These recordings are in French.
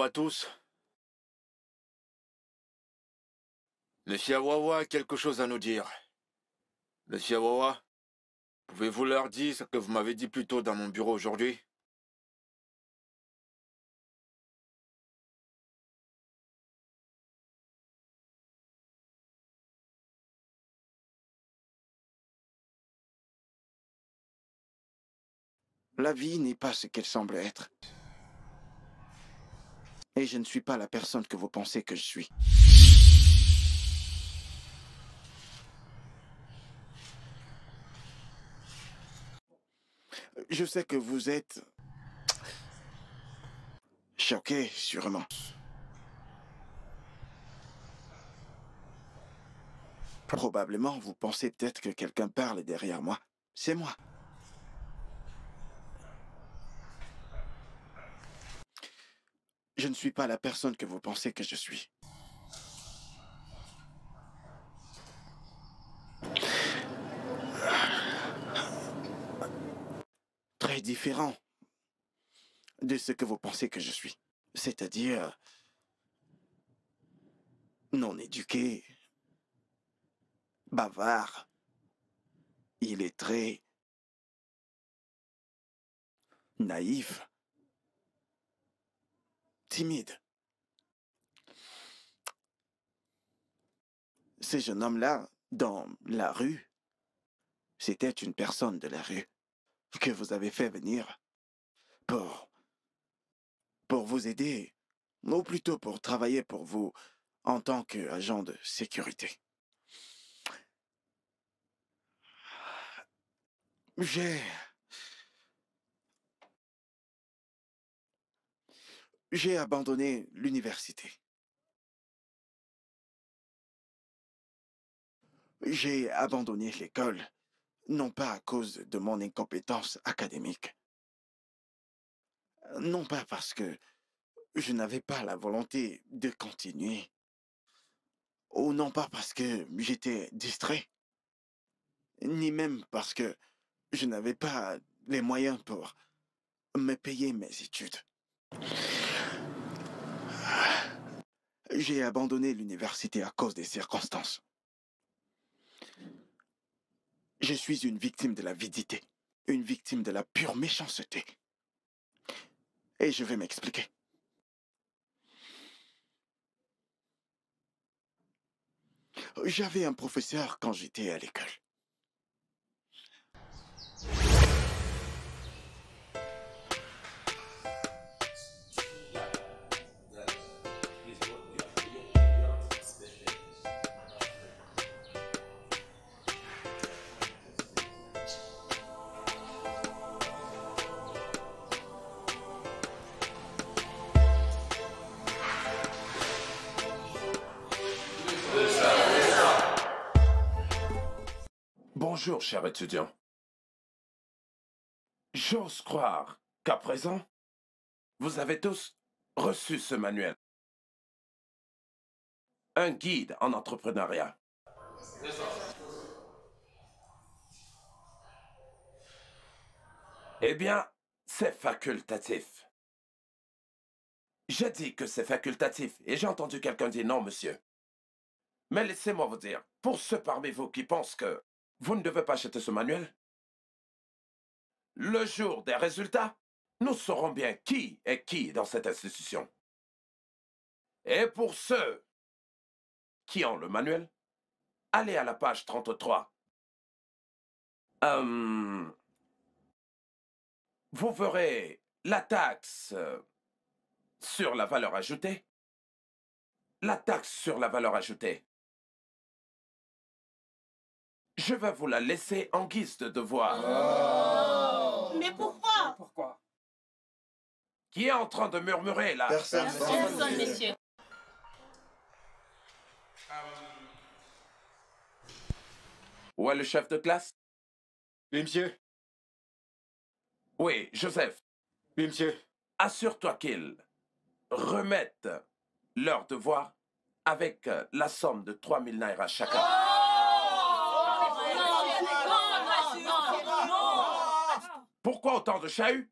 Bonjour à tous. Monsieur Awawa a quelque chose à nous dire. Monsieur Awawa, pouvez-vous leur dire ce que vous m'avez dit plus tôt dans mon bureau aujourd'hui La vie n'est pas ce qu'elle semble être et je ne suis pas la personne que vous pensez que je suis. Je sais que vous êtes choqué, sûrement. Probablement, vous pensez peut-être que quelqu'un parle derrière moi. C'est moi. Je ne suis pas la personne que vous pensez que je suis. Très différent de ce que vous pensez que je suis. C'est-à-dire non éduqué, bavard, Il est très... naïf timide. Ce jeune homme-là, dans la rue, c'était une personne de la rue que vous avez fait venir pour, pour vous aider, ou plutôt pour travailler pour vous en tant qu'agent de sécurité. J'ai j'ai abandonné l'université. J'ai abandonné l'école, non pas à cause de mon incompétence académique, non pas parce que je n'avais pas la volonté de continuer, ou non pas parce que j'étais distrait, ni même parce que je n'avais pas les moyens pour me payer mes études. J'ai abandonné l'université à cause des circonstances. Je suis une victime de la une victime de la pure méchanceté. Et je vais m'expliquer. J'avais un professeur quand j'étais à l'école. Bonjour, cher étudiant. J'ose croire qu'à présent, vous avez tous reçu ce manuel. Un guide en entrepreneuriat. Eh bien, c'est facultatif. J'ai dit que c'est facultatif et j'ai entendu quelqu'un dire non, monsieur. Mais laissez-moi vous dire, pour ceux parmi vous qui pensent que vous ne devez pas acheter ce manuel Le jour des résultats, nous saurons bien qui est qui dans cette institution. Et pour ceux qui ont le manuel, allez à la page 33. Hum, vous verrez la taxe sur la valeur ajoutée, la taxe sur la valeur ajoutée. Je vais vous la laisser en guise de devoir. Oh. Mais pourquoi Pourquoi Qui est en train de murmurer là Personne, Personne Où est le chef de classe Oui, monsieur. Oui, Joseph. Oui, monsieur. Assure-toi qu'ils remettent leur devoir avec euh, la somme de 3000 naira chacun. Oh. pourquoi autant de chahuts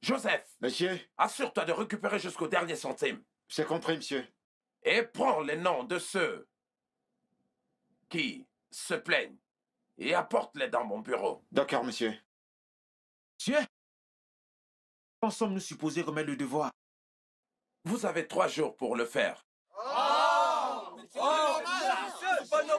Joseph. Monsieur. Assure-toi de récupérer jusqu'au dernier centime. C'est compris, monsieur. Et prends les noms de ceux qui se plaignent et apporte-les dans mon bureau. D'accord, monsieur. Monsieur En sommes-nous supposés remettre le devoir Vous avez trois jours pour le faire.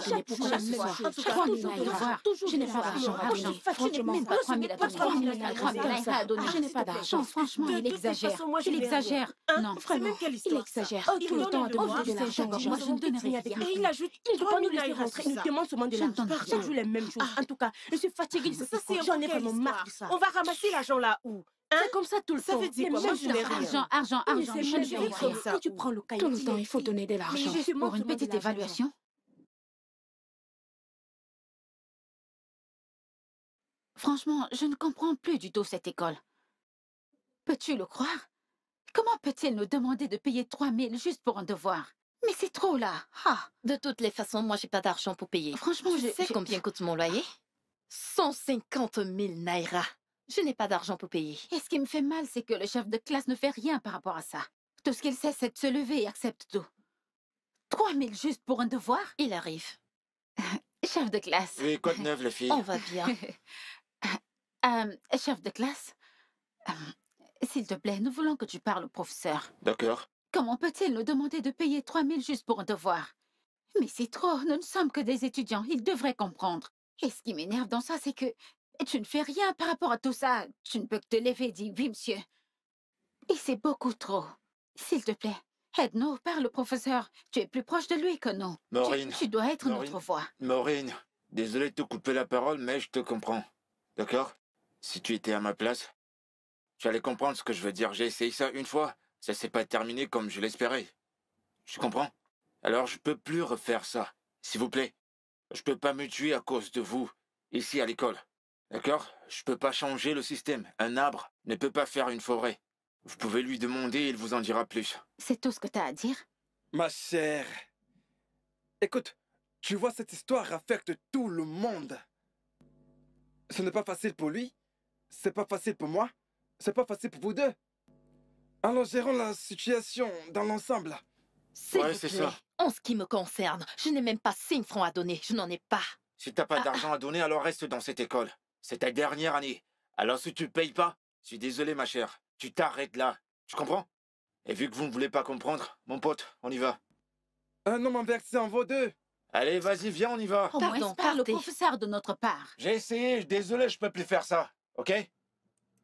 Je n'ai pas d'argent à oh, donner. Je Je n'ai pas d'argent. Franchement, il exagère. Il exagère. Non, vraiment, il exagère. Tout le temps, on de l'argent. Moi, je ne donnerai rien. Et il ajoute, il ne pas nous laisser rentrer. Il nous demande seulement de l'argent. Chaque jour, les mêmes choses. Ah. En tout cas, je suis fatiguée de ça. J'en ai vraiment marre de ça. On va ramasser l'argent là où Hein? C'est comme ça tout le temps. Ça veut dire quoi? Moi, je n'ai Argent, argent, argent. Je ne vais rien. Quand tu prends le cahier, tout le temps, il faut donner de l'argent. Pour une petite évaluation Franchement, je ne comprends plus du tout cette école. Peux-tu le croire Comment peut-il nous demander de payer 000 juste pour un devoir Mais c'est trop là ah. De toutes les façons, moi j'ai pas d'argent pour payer. Franchement, je sais combien coûte mon loyer 150 000 naira. Je n'ai pas d'argent pour payer. Et ce qui me fait mal, c'est que le chef de classe ne fait rien par rapport à ça. Tout ce qu'il sait, c'est de se lever et accepte tout. 000 juste pour un devoir Il arrive. chef de classe. Oui, quoi de neuf, la fille On va bien. chef de classe, s'il te plaît, nous voulons que tu parles au professeur. D'accord. Comment peut-il nous demander de payer 3000 juste pour un devoir Mais c'est trop, nous ne sommes que des étudiants, il devrait comprendre. Et ce qui m'énerve dans ça, c'est que tu ne fais rien par rapport à tout ça. Tu ne peux que te lever et oui, monsieur. Et c'est beaucoup trop. S'il te plaît, aide-nous, parle au professeur. Tu es plus proche de lui que nous. Maureen. Tu, dois être notre voix. Maureen, désolé de te couper la parole, mais je te comprends. D'accord si tu étais à ma place, tu allais comprendre ce que je veux dire. J'ai essayé ça une fois, ça s'est pas terminé comme je l'espérais. Tu comprends Alors je peux plus refaire ça, s'il vous plaît. Je peux pas me tuer à cause de vous, ici à l'école. D'accord Je peux pas changer le système. Un arbre ne peut pas faire une forêt. Vous pouvez lui demander, il vous en dira plus. C'est tout ce que t'as à dire Ma chère... Écoute, tu vois, cette histoire affecte tout le monde. Ce n'est pas facile pour lui, c'est pas facile pour moi, c'est pas facile pour vous deux. Alors gérons la situation dans l'ensemble. C'est ouais, ça. En ce qui me concerne, je n'ai même pas 5 francs à donner, je n'en ai pas. Si tu t'as pas ah, ah. d'argent à donner, alors reste dans cette école. C'est ta dernière année. Alors si tu payes pas, je suis désolé ma chère, tu t'arrêtes là. Tu comprends Et vu que vous ne voulez pas comprendre, mon pote, on y va. Un homme c'est en vaut deux. Allez, vas-y, viens, on y va. Pardon, parle au professeur de notre part. J'ai essayé, désolé, je peux plus faire ça. OK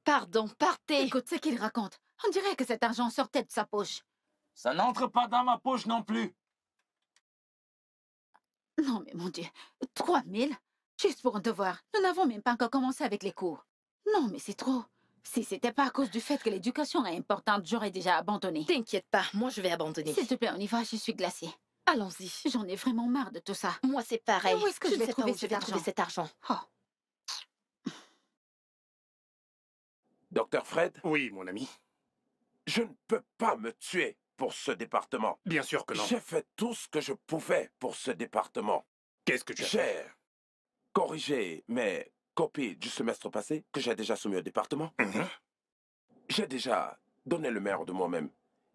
Pardon, partez Écoute ce qu'il raconte. On dirait que cet argent sortait de sa poche. Ça n'entre pas dans ma poche non plus. Non, mais mon Dieu, 3000 Juste pour un devoir. Nous n'avons même pas encore commencé avec les cours. Non, mais c'est trop. Si c'était pas à cause du fait que l'éducation est importante, j'aurais déjà abandonné. T'inquiète pas, moi je vais abandonner. S'il te plaît, on y va, je suis glacée. Allons-y. J'en ai vraiment marre de tout ça. Moi, c'est pareil. Où est-ce que je, vais, trouver, cet argent oh. Docteur Fred Oui, mon ami. Je ne peux pas me tuer pour ce département. Bien sûr que non. J'ai fait tout ce que je pouvais pour ce département. Qu'est-ce que tu as J'ai corrigé mes copies du semestre passé que j'ai déjà soumis au département. Mm-hmm. J'ai déjà donné le meilleur de moi-même.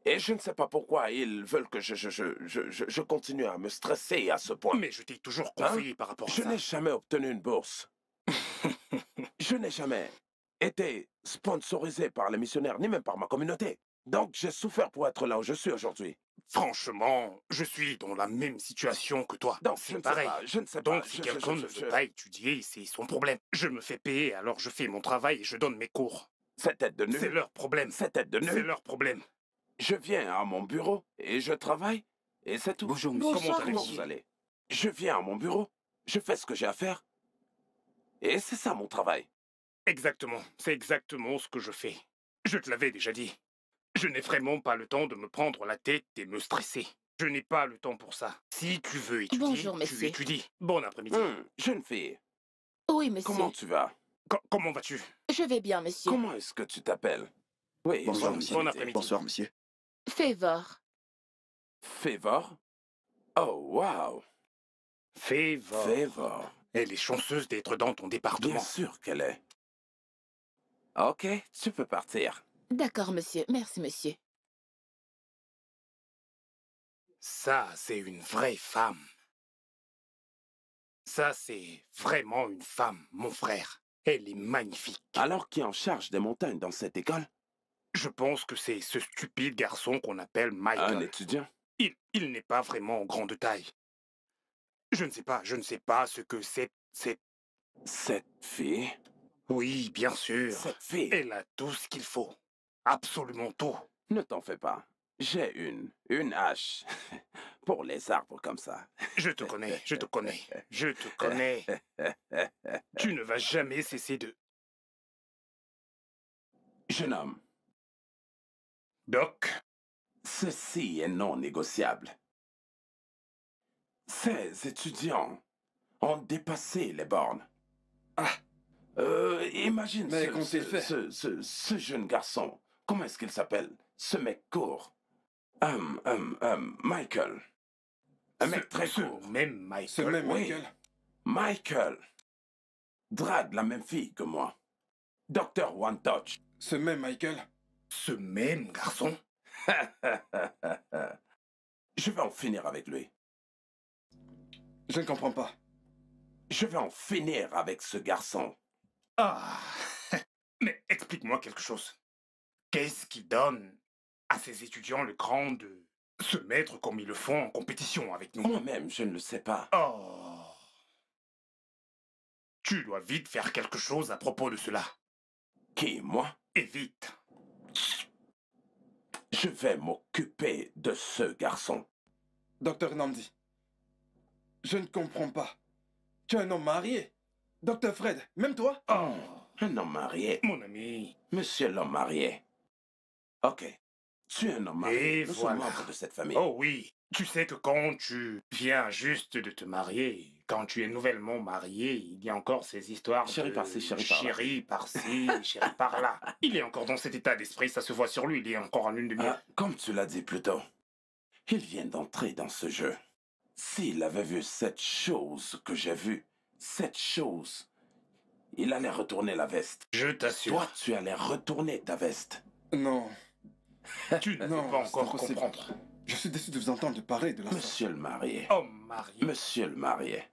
Et je ne sais pas pourquoi ils veulent que je, continue à me stresser à ce point. Mais je t'ai toujours hein? conseillé par rapport à ça. Je n'ai jamais obtenu une bourse. je n'ai jamais était sponsorisé par les missionnaires, ni même par ma communauté. Donc j'ai souffert pour être là où je suis aujourd'hui. Franchement, je suis dans la même situation que toi. Donc c'est pareil. je ne sais Donc si quelqu'un ne veut pas étudier, c'est son problème. Je me fais payer, alors je fais mon travail et je donne mes cours. Cette tête de nœud. C'est leur problème. Cette tête de nœud. C'est leur problème. Je viens à mon bureau et je travaille et c'est tout. Bonjour, Comment allez-vous vous Je viens à mon bureau, je fais ce que j'ai à faire et c'est ça mon travail. Exactement, c'est exactement ce que je fais. Je te l'avais déjà dit. Je n'ai vraiment pas le temps de me prendre la tête et me stresser. Je n'ai pas le temps pour ça. Si tu veux étudier, Bonjour, tu étudies. Bon après-midi. ne hum, jeune fille. Oui, monsieur. Comment tu vas Comment vas-tu Je vais bien, monsieur. Comment est-ce que tu t'appelles Oui, bonsoir, monsieur. Bon après-midi. Bonsoir, monsieur. Favor. Favor? Oh, wow. Favor. Favor. Elle est chanceuse d'être dans ton département. Bien sûr qu'elle est. Ok, tu peux partir. D'accord, monsieur. Merci, monsieur. Ça, c'est une vraie femme. Ça, c'est vraiment une femme, mon frère. Elle est magnifique. Alors qui est en charge des montagnes dans cette école Je pense que c'est ce stupide garçon qu'on appelle Michael. Un étudiant Il, il n'est pas vraiment en grande taille. Je ne sais pas, je ne sais pas ce que c'est, cette... Cette fille oui, bien sûr. Cette fille. Elle a tout ce qu'il faut. Absolument tout. Ne t'en fais pas. J'ai une, une hache. Pour les arbres comme ça. Je te connais, je te connais, je te connais. tu ne vas jamais cesser de... Jeune homme. Doc. Ceci est non négociable. Ces étudiants ont dépassé les bornes. Ah. Euh, imagine ce, Ce, jeune garçon. Comment est-ce qu'il s'appelle Ce mec court. Hum, hum, hum, Michael. Un mec très court. Même Michael. Ce même Michael. Michael. Drag la même fille que moi. Docteur One Touch. Ce même Michael. Ce même garçon. Je vais en finir avec lui. Je ne comprends pas. Je vais en finir avec ce garçon. Ah Mais explique-moi quelque chose. Qu'est-ce qui donne à ces étudiants le cran de se mettre comme ils le font en compétition avec nous Moi-même, je ne le sais pas. Oh Tu dois vite faire quelque chose à propos de cela. Qui, moi Et vite Je vais m'occuper de ce garçon. Docteur Nandi, je ne comprends pas. Tu es un homme marié. Docteur Fred, même toi Oh, un homme marié. Mon ami. Monsieur l'homme marié. Ok. Tu es un homme marié. Et Nous voilà. de cette famille. Oh oui. Tu sais que quand tu viens juste de te marier, quand tu es nouvellement marié, il y a encore ces histoires chérie par-ci, chérie par-là. Chérie par-ci, par-là. Il est encore dans cet état d'esprit, ça se voit sur lui, il est encore en une demi miel. Ah, comme tu l'as dit plus tôt, il vient d'entrer dans ce jeu. S'il avait vu cette chose que j'ai vue, cette chose. Il allait retourner la veste. Je t'assure. Toi, tu allais retourner ta veste. Non. tu ne peux pas encore comprendre. Je suis déçu de vous entendre parler de la Monsieur le marié. Oh, marié. Monsieur le marié.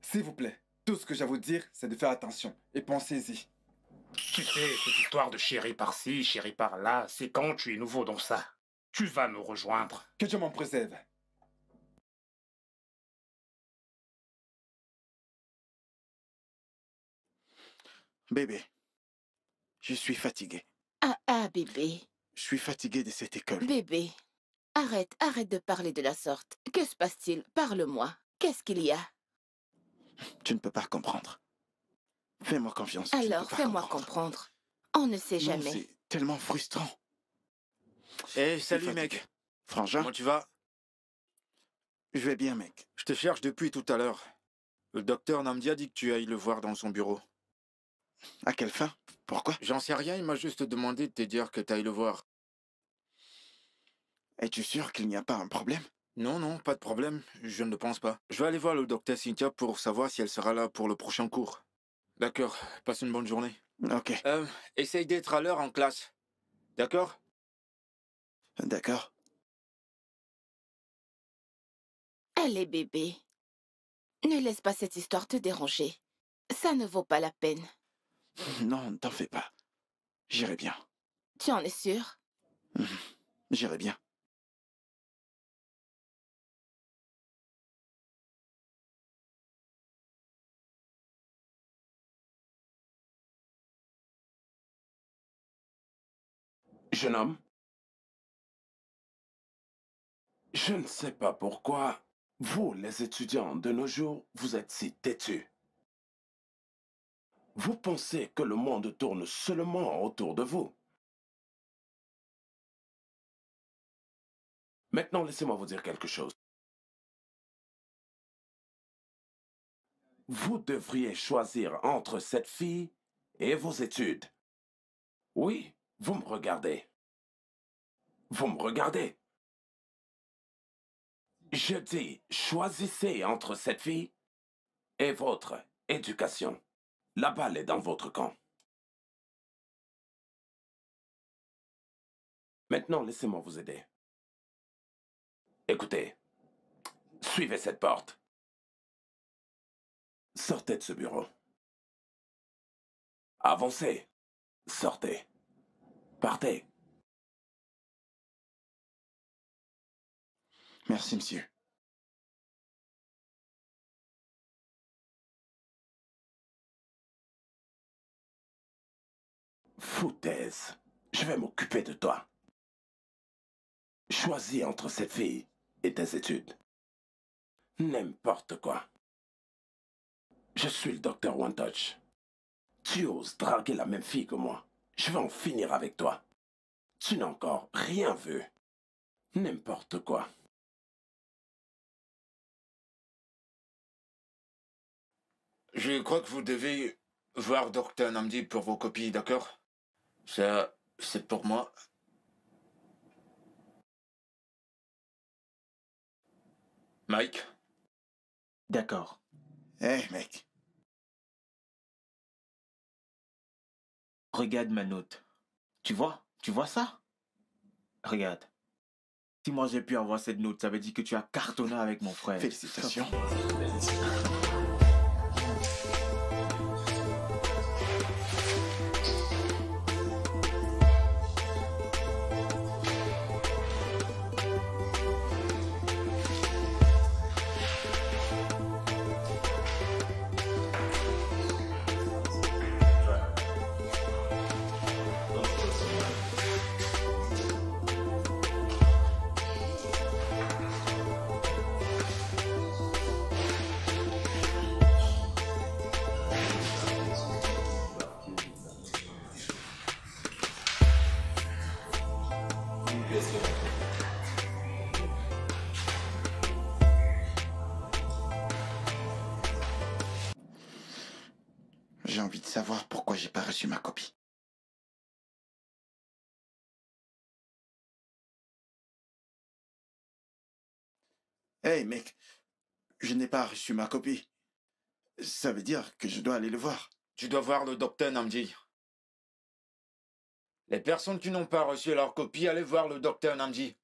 S'il vous plaît, tout ce que j'ai à vous dire, c'est de faire attention et pensez-y. Tu sais, cette histoire de chérie par-ci, chérie par-là, c'est quand tu es nouveau dans ça. Tu vas nous rejoindre. Que Dieu m'en préserve. Bébé, je suis fatigué. Ah ah, bébé. Je suis fatigué de cette école. Bébé, arrête, arrête de parler de la sorte. Que se passe-t-il Parle-moi. Qu'est-ce qu'il y a Tu ne peux pas comprendre. Fais-moi confiance. Alors, fais-moi comprendre. On ne sait jamais. C'est tellement frustrant. Eh, salut mec. Frangin. Comment tu vas Je vais bien, mec. Je te cherche depuis tout à l'heure. Le docteur Namdia dit que tu ailles le voir dans son bureau. À quelle fin Pourquoi J'en sais rien, il m'a juste demandé de te dire que t'ailles le voir. Es-tu sûr qu'il n'y a pas un problème Non, non, pas de problème, je ne le pense pas. Je vais aller voir le docteur Cynthia pour savoir si elle sera là pour le prochain cours. D'accord, passe une bonne journée. Ok. Euh, essaye d'être à l'heure en classe. D'accord D'accord. Allez, bébé. Ne laisse pas cette histoire te déranger. Ça ne vaut pas la peine. Non, ne t'en fais pas. J'irai bien. Tu en es sûr mmh. J'irai bien. Jeune homme Je ne sais pas pourquoi, vous les étudiants de nos jours, vous êtes si têtus. Vous pensez que le monde tourne seulement autour de vous. Maintenant, laissez-moi vous dire quelque chose. Vous devriez choisir entre cette fille et vos études. Oui, vous me regardez. Vous me regardez. Je dis, choisissez entre cette fille et votre éducation. La balle est dans votre camp. Maintenant, laissez-moi vous aider. Écoutez, suivez cette porte. Sortez de ce bureau. Avancez. Sortez. Partez. Merci, monsieur. Foutaise, je vais m'occuper de toi. Choisis entre cette fille et tes études. N'importe quoi. Je suis le docteur One Touch. Tu oses draguer la même fille que moi. Je vais en finir avec toi. Tu n'as encore rien vu. N'importe quoi. Je crois que vous devez voir docteur Namdi pour vos copies, d'accord ça, c'est pour moi. Mike D'accord. Hé, hein, mec. Regarde ma note. Tu vois Tu vois ça Regarde. Si moi j'ai pu avoir cette note, ça veut dire que tu as cartonné avec mon frère. Félicitations. Hey mec, je n'ai pas reçu ma copie. Ça veut dire que je dois aller le voir. Tu dois voir le docteur Namdi. Les personnes qui n'ont pas reçu leur copie, allez voir le docteur Namdi.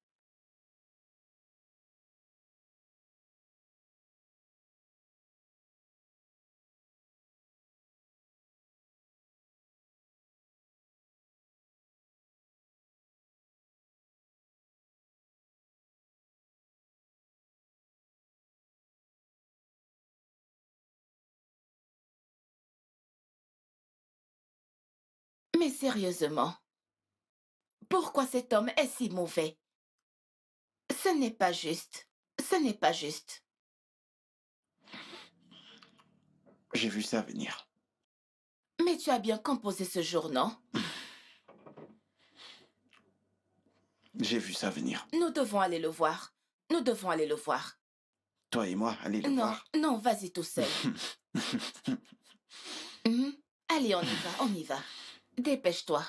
sérieusement, pourquoi cet homme est si mauvais Ce n'est pas juste. Ce n'est pas juste. J'ai vu ça venir. Mais tu as bien composé ce jour, non J'ai vu ça venir. Nous devons aller le voir. Nous devons aller le voir. Toi et moi, allez le voir. Non, non, vas-y tout seul. Mhm. Allez, on y va, on y va. Dépêche-toi.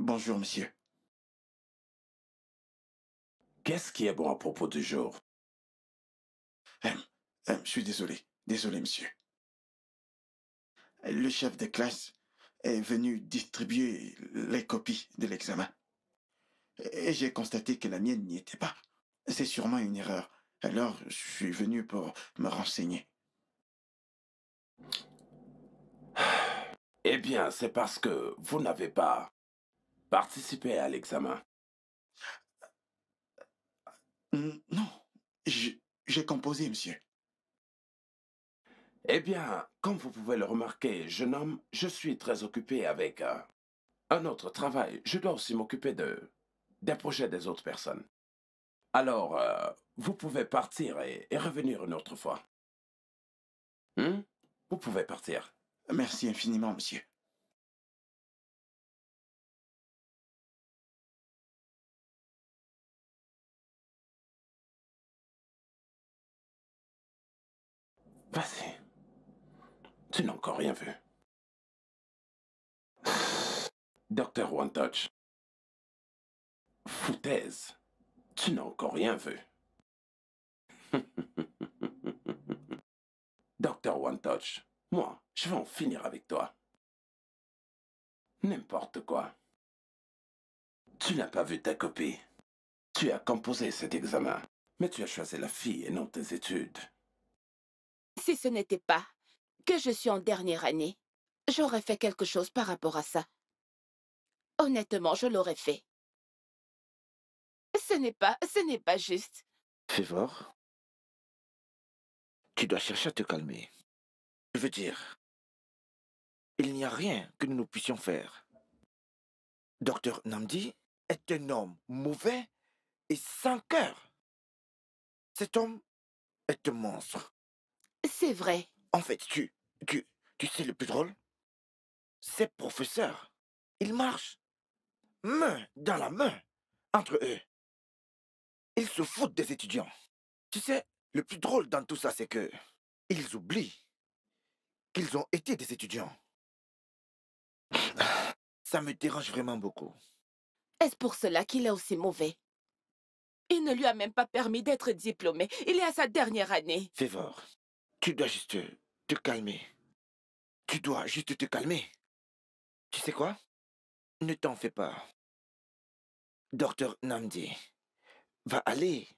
Bonjour, monsieur. Qu'est-ce qui est bon à propos du jour Je suis désolé. Désolé, monsieur. Le chef de classe est venu distribuer les copies de l'examen. Et j'ai constaté que la mienne n'y était pas. C'est sûrement une erreur. Alors, je suis venu pour me renseigner. Eh bien, c'est parce que vous n'avez pas participer à l'examen Non, j'ai composé, monsieur. Eh bien, comme vous pouvez le remarquer, jeune homme, je suis très occupé avec euh, un autre travail. Je dois aussi m'occuper de, des projets des autres personnes. Alors, euh, vous pouvez partir et, revenir une autre fois. Hein? Vous pouvez partir. Merci infiniment, monsieur. Vas-y. Tu n'as encore rien vu. Docteur One Touch. Foutaise. Tu n'as encore rien vu. Docteur One Touch. Moi, je vais en finir avec toi. N'importe quoi. Tu n'as pas vu ta copie. Tu as composé cet examen, mais tu as choisi la fille et non tes études. Si ce n'était pas que je suis en dernière année, j'aurais fait quelque chose par rapport à ça. Honnêtement, je l'aurais fait. Ce n'est pas, ce n'est pas juste. Févor, tu dois chercher à te calmer. Je veux dire, il n'y a rien que nous ne puissions faire. Docteur Namdi est un homme mauvais et sans cœur. Cet homme est un monstre. C'est vrai. En fait, tu, tu, tu sais le plus drôle Ces professeurs, ils marchent main dans la main entre eux. Ils se foutent des étudiants. Tu sais, le plus drôle dans tout ça, c'est que ils oublient qu'ils ont été des étudiants. Ça me dérange vraiment beaucoup. Est-ce pour cela qu'il est aussi mauvais Il ne lui a même pas permis d'être diplômé. Il est à sa dernière année. Févor, tu dois juste te calmer. Tu dois juste te calmer. Tu sais quoi Ne t'en fais pas. Docteur Nandi va aller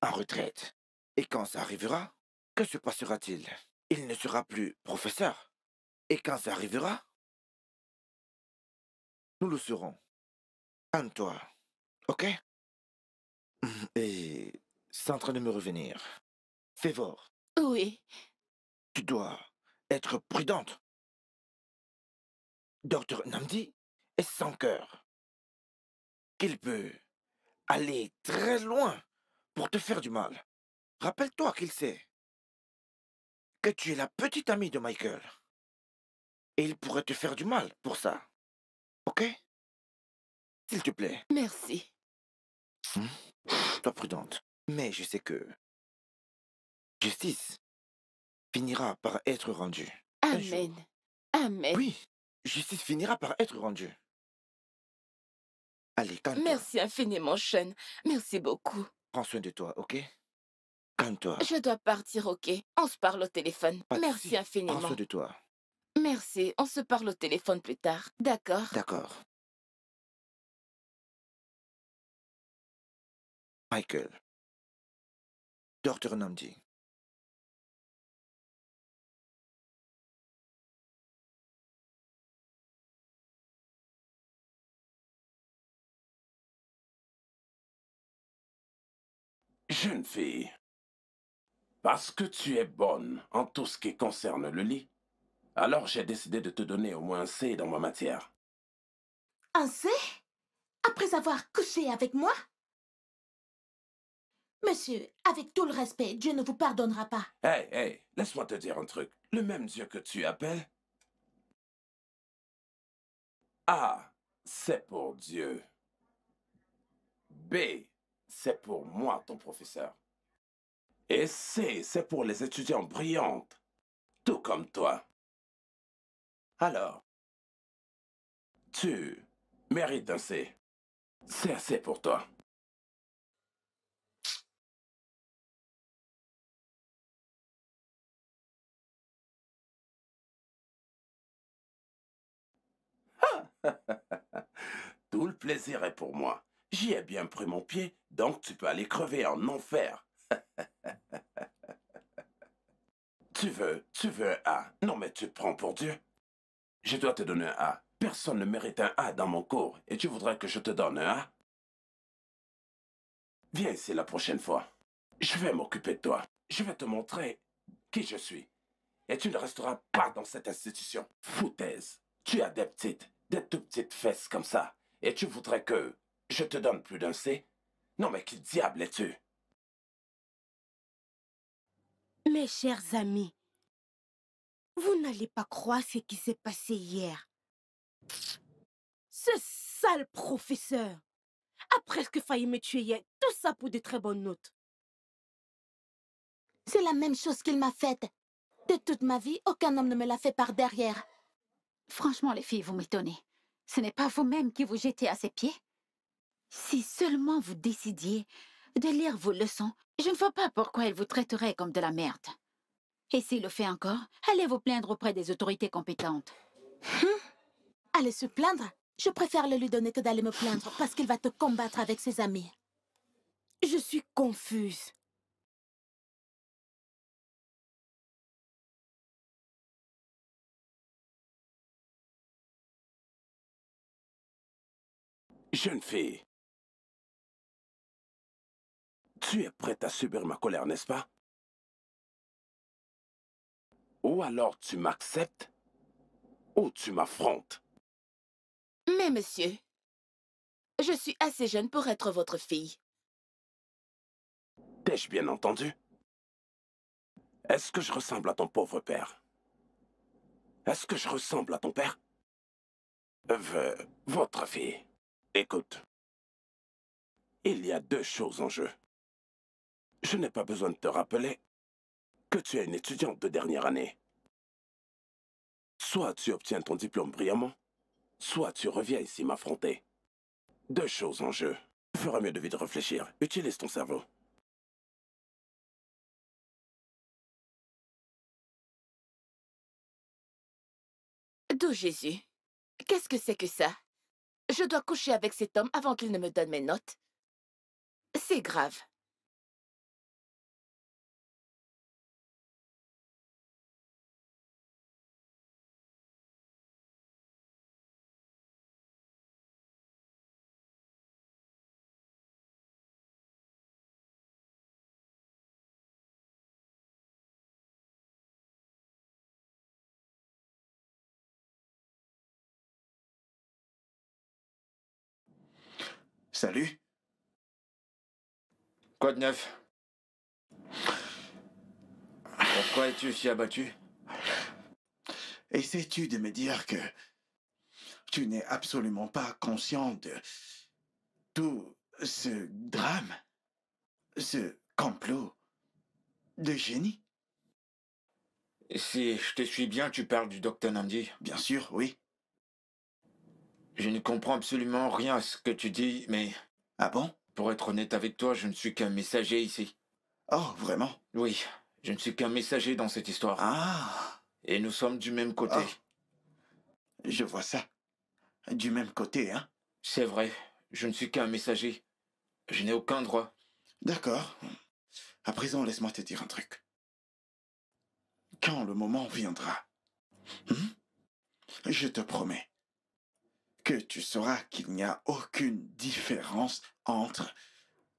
en retraite. Et quand ça arrivera, que se passera-t-il Il ne sera plus professeur. Et quand ça arrivera, nous le serons. Calme-toi, ok Et en train de me revenir. voir. Oui. Tu dois être prudente. Docteur Namdi est sans cœur. Qu'il peut aller très loin pour te faire du mal. Rappelle-toi qu'il sait que tu es la petite amie de Michael. Et il pourrait te faire du mal pour ça. Ok S'il te plaît. Merci. Toi hmm? prudente. Mais je sais que justice finira par être rendue. Amen. Amen. Oui, justice finira par être rendue. Allez, calme-toi. Merci infiniment, Sean. Merci beaucoup. Prends soin de toi, ok Calme-toi. Je dois partir, ok On se parle au téléphone. Merci infiniment. Prends soin de toi. Merci, on se parle au téléphone plus tard. D'accord D'accord. Michael. Docteur Nandi. jeune fille, parce que tu es bonne en tout ce qui concerne le lit, alors j'ai décidé de te donner au moins un C dans ma matière. Un C Après avoir couché avec moi Monsieur, avec tout le respect, Dieu ne vous pardonnera pas. Hé, hey, hé, hey, laisse-moi te dire un truc. Le même Dieu que tu appelles... A, c'est pour Dieu. B, c'est pour moi ton professeur. Et C, c'est pour les étudiants brillantes, tout comme toi. Alors, tu mérites un C. C'est assez pour toi. Tout le plaisir est pour moi. J'y ai bien pris mon pied, donc tu peux aller crever en enfer. tu veux, tu veux un A. Non mais tu prends pour Dieu. Je dois te donner un A. Personne ne mérite un A dans mon cours et tu voudrais que je te donne un A Viens ici la prochaine fois. Je vais m'occuper de toi. Je vais te montrer qui je suis. Et tu ne resteras pas dans cette institution. Foutaise. Tu as des petites, des tout petites fesses comme ça. Et tu voudrais que je te donne plus d'un C. Non, mais qui diable es-tu Mes chers amis, vous n'allez pas croire ce qui s'est passé hier. Ce sale professeur a presque failli me tuer hier, tout ça pour de très bonnes notes. C'est la même chose qu'il m'a faite. De toute ma vie, aucun homme ne me l'a fait par derrière. Franchement, les filles, vous m'étonnez. Ce n'est pas vous-même qui vous jetez à ses pieds si seulement vous décidiez de lire vos leçons, je ne vois pas pourquoi elle vous traiterait comme de la merde. Et s'il le fait encore, allez vous plaindre auprès des autorités compétentes. Hum? Allez se plaindre Je préfère le lui donner que d'aller me plaindre parce qu'il va te combattre avec ses amis. Je suis confuse. Jeune fille, tu es prête à subir ma colère, n'est-ce pas Ou alors tu m'acceptes, ou tu m'affrontes. Mais monsieur, je suis assez jeune pour être votre fille. T'ai-je bien entendu Est-ce que je ressemble à ton pauvre père Est-ce que je ressemble à ton père Votre fille. Écoute. Il y a deux choses en jeu je n'ai pas besoin de te rappeler que tu es une étudiante de dernière année. Soit tu obtiens ton diplôme brillamment, soit tu reviens ici m'affronter. Deux choses en jeu. Tu mieux de vite réfléchir. Utilise ton cerveau. D'où Jésus Qu'est-ce que c'est que ça Je dois coucher avec cet homme avant qu'il ne me donne mes notes. C'est grave. Salut. Quoi de neuf Pourquoi es-tu si abattu Essaies-tu de me dire que tu n'es absolument pas conscient de tout ce drame, ce complot de génie Si je te suis bien, tu parles du docteur Nandi. Bien sûr, oui. Je ne comprends absolument rien à ce que tu dis, mais... Ah bon Pour être honnête avec toi, je ne suis qu'un messager ici. Oh, vraiment Oui, je ne suis qu'un messager dans cette histoire. Ah Et nous sommes du même côté. Oh! Je vois ça. Du même côté, hein C'est vrai, je ne suis qu'un messager. Je n'ai aucun droit. D'accord. À présent, laisse-moi te dire un truc. Quand le moment viendra, hmm, je te promets, que tu sauras qu'il n'y a aucune différence entre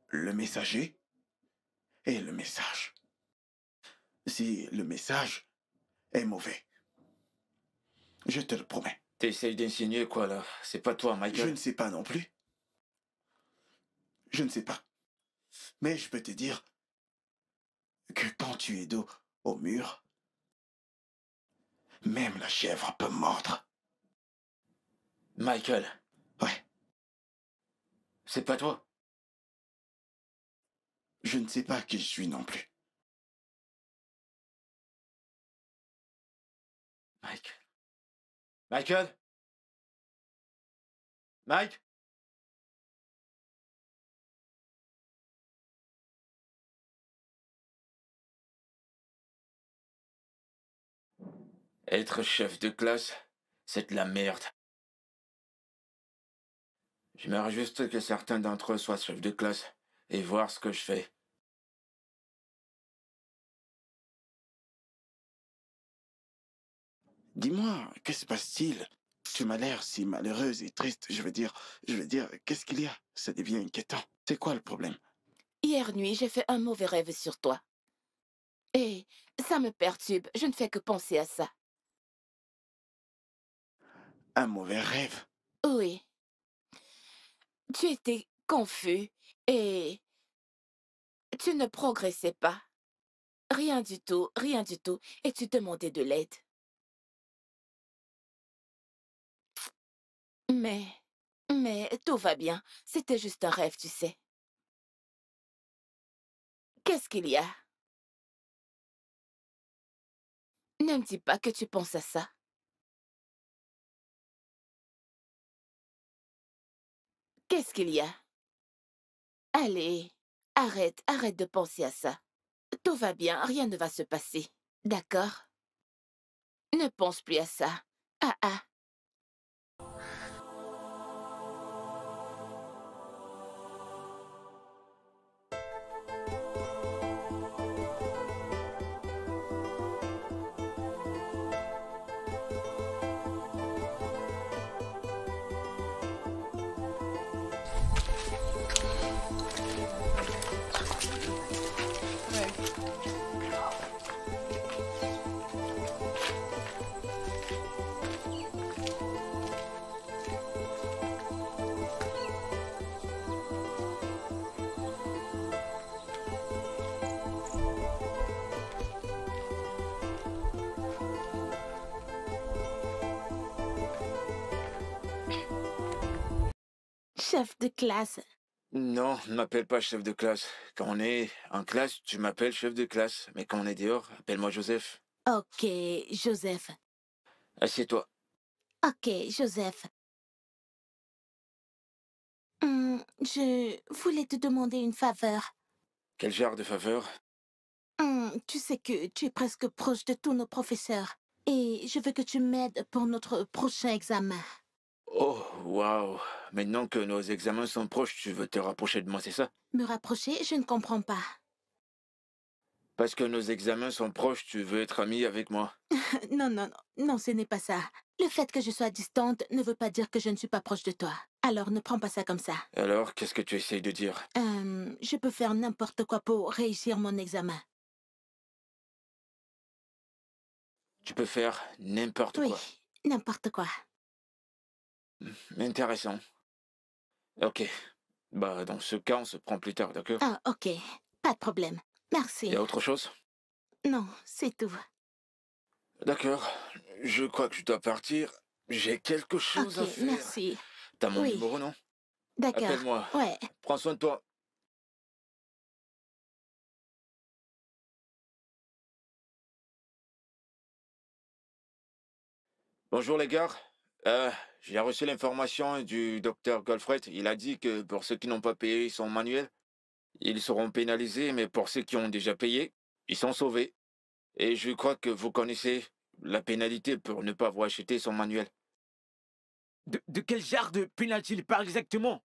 le messager et le message. Si le message est mauvais, je te le promets. T'essayes d'enseigner quoi là C'est pas toi, Michael Je ne sais pas non plus. Je ne sais pas. Mais je peux te dire que quand tu es dos au mur, même la chèvre peut mordre. Michael. Ouais. C'est pas toi Je ne sais pas qui je suis non plus. Michael. Michael Mike Être chef de classe, c'est de la merde. J'aimerais juste que certains d'entre eux soient chefs de classe et voir ce que je fais. Dis-moi, que se passe-t-il Tu m'as l'air si malheureuse et triste. Je veux dire, je veux dire, qu'est-ce qu'il y a Ça devient inquiétant. C'est quoi le problème Hier nuit, j'ai fait un mauvais rêve sur toi. Et ça me perturbe. Je ne fais que penser à ça. Un mauvais rêve Oui. Tu étais confus et tu ne progressais pas. Rien du tout, rien du tout, et tu demandais de l'aide. Mais, mais tout va bien, c'était juste un rêve, tu sais. Qu'est-ce qu'il y a Ne me dis pas que tu penses à ça. Qu'est-ce qu'il y a Allez, arrête, arrête de penser à ça. Tout va bien, rien ne va se passer. D'accord Ne pense plus à ça. Ah ah, de classe. Non, ne m'appelle pas chef de classe. Quand on est en classe, tu m'appelles chef de classe. Mais quand on est dehors, appelle-moi Joseph. Ok, Joseph. Assieds-toi. Ok, Joseph. Hum, je voulais te demander une faveur. Quel genre de faveur hum, Tu sais que tu es presque proche de tous nos professeurs. Et je veux que tu m'aides pour notre prochain examen. Oh, waouh. Maintenant que nos examens sont proches, tu veux te rapprocher de moi, c'est ça Me rapprocher Je ne comprends pas. Parce que nos examens sont proches, tu veux être amie avec moi Non, non, non, non, ce n'est pas ça. Le fait que je sois distante ne veut pas dire que je ne suis pas proche de toi. Alors ne prends pas ça comme ça. Alors, qu'est-ce que tu essayes de dire euh, Je peux faire n'importe quoi pour réussir mon examen. Tu peux faire n'importe quoi Oui, n'importe quoi. Intéressant. Ok. Bah, dans ce cas, on se prend plus tard, d'accord Ah, ok. Pas de problème. Merci. Y a autre chose Non, c'est tout. D'accord. Je crois que je dois partir. J'ai quelque chose à faire. merci. T'as mon numéro, non D'accord. Appelle-moi. Ouais. Prends soin de toi. Bonjour les gars. Euh, j'ai reçu l'information du docteur Golfred. Il a dit que pour ceux qui n'ont pas payé son manuel, ils seront pénalisés, mais pour ceux qui ont déjà payé, ils sont sauvés. Et je crois que vous connaissez la pénalité pour ne pas avoir acheté son manuel. De, de quel genre de pénalité il parle exactement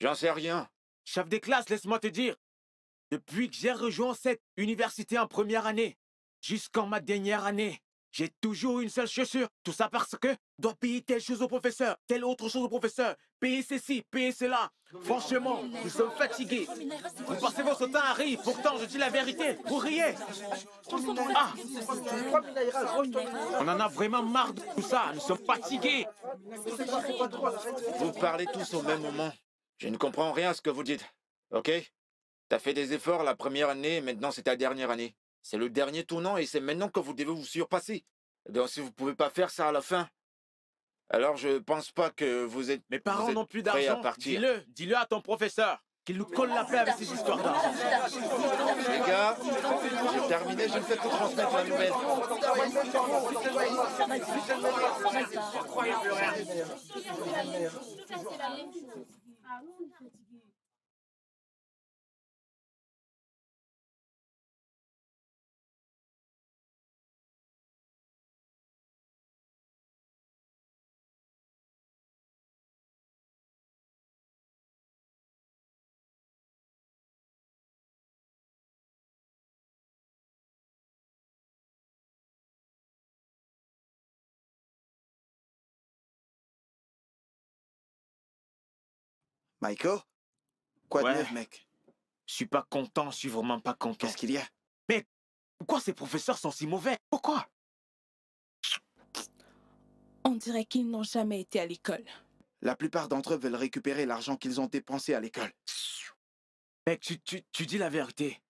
J'en sais rien. Chef des classes, laisse-moi te dire. Depuis que j'ai rejoint cette université en première année, jusqu'en ma dernière année, j'ai toujours une seule chaussure. Tout ça parce que dois payer telle chose au professeur, telle autre chose au professeur, payer ceci, payer cela. Franchement, nous sommes fatigués. Vous pensez votre temps arrive, pourtant je dis la vérité. Vous riez. Ah. On en a vraiment marre de tout ça. Nous sommes fatigués. Vous parlez tous au même moment. Je ne comprends rien à ce que vous dites. Ok T'as fait des efforts la première année, maintenant c'est ta dernière année. C'est le dernier tournant et c'est maintenant que vous devez vous surpasser. Donc si vous ne pouvez pas faire ça à la fin, alors je pense pas que vous êtes. Mes parents n'ont plus d'argent. Dis-le, dis-le à ton professeur. Qu'il nous colle la paix avec ces histoires Les gars, j'ai terminé, je ne fais transmettre la nouvelle. Michael Quoi de neuf, mec Je suis pas content, je suis vraiment pas content. Qu'est-ce qu'il y a Mais pourquoi ces professeurs sont si mauvais Pourquoi On dirait qu'ils n'ont jamais été à l'école. La plupart d'entre eux veulent récupérer l'argent qu'ils ont dépensé à l'école. Mec, tu, tu, tu dis la vérité.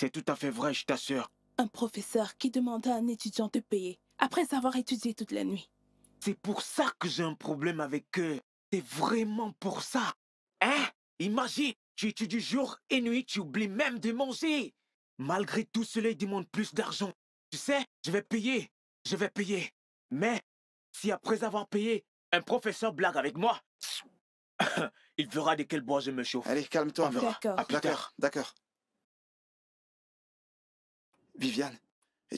C'est tout à fait vrai, je t'assure. Un professeur qui demande à un étudiant de payer après avoir étudié toute la nuit. C'est pour ça que j'ai un problème avec eux. C'est vraiment pour ça. Hein Imagine, tu étudies jour et nuit, tu oublies même de manger. Malgré tout cela, demande plus d'argent. Tu sais, je vais payer, je vais payer. Mais si après avoir payé, un professeur blague avec moi, il verra de quel bois je me chauffe. Allez, calme-toi, on verra. D'accord, d'accord. Viviane,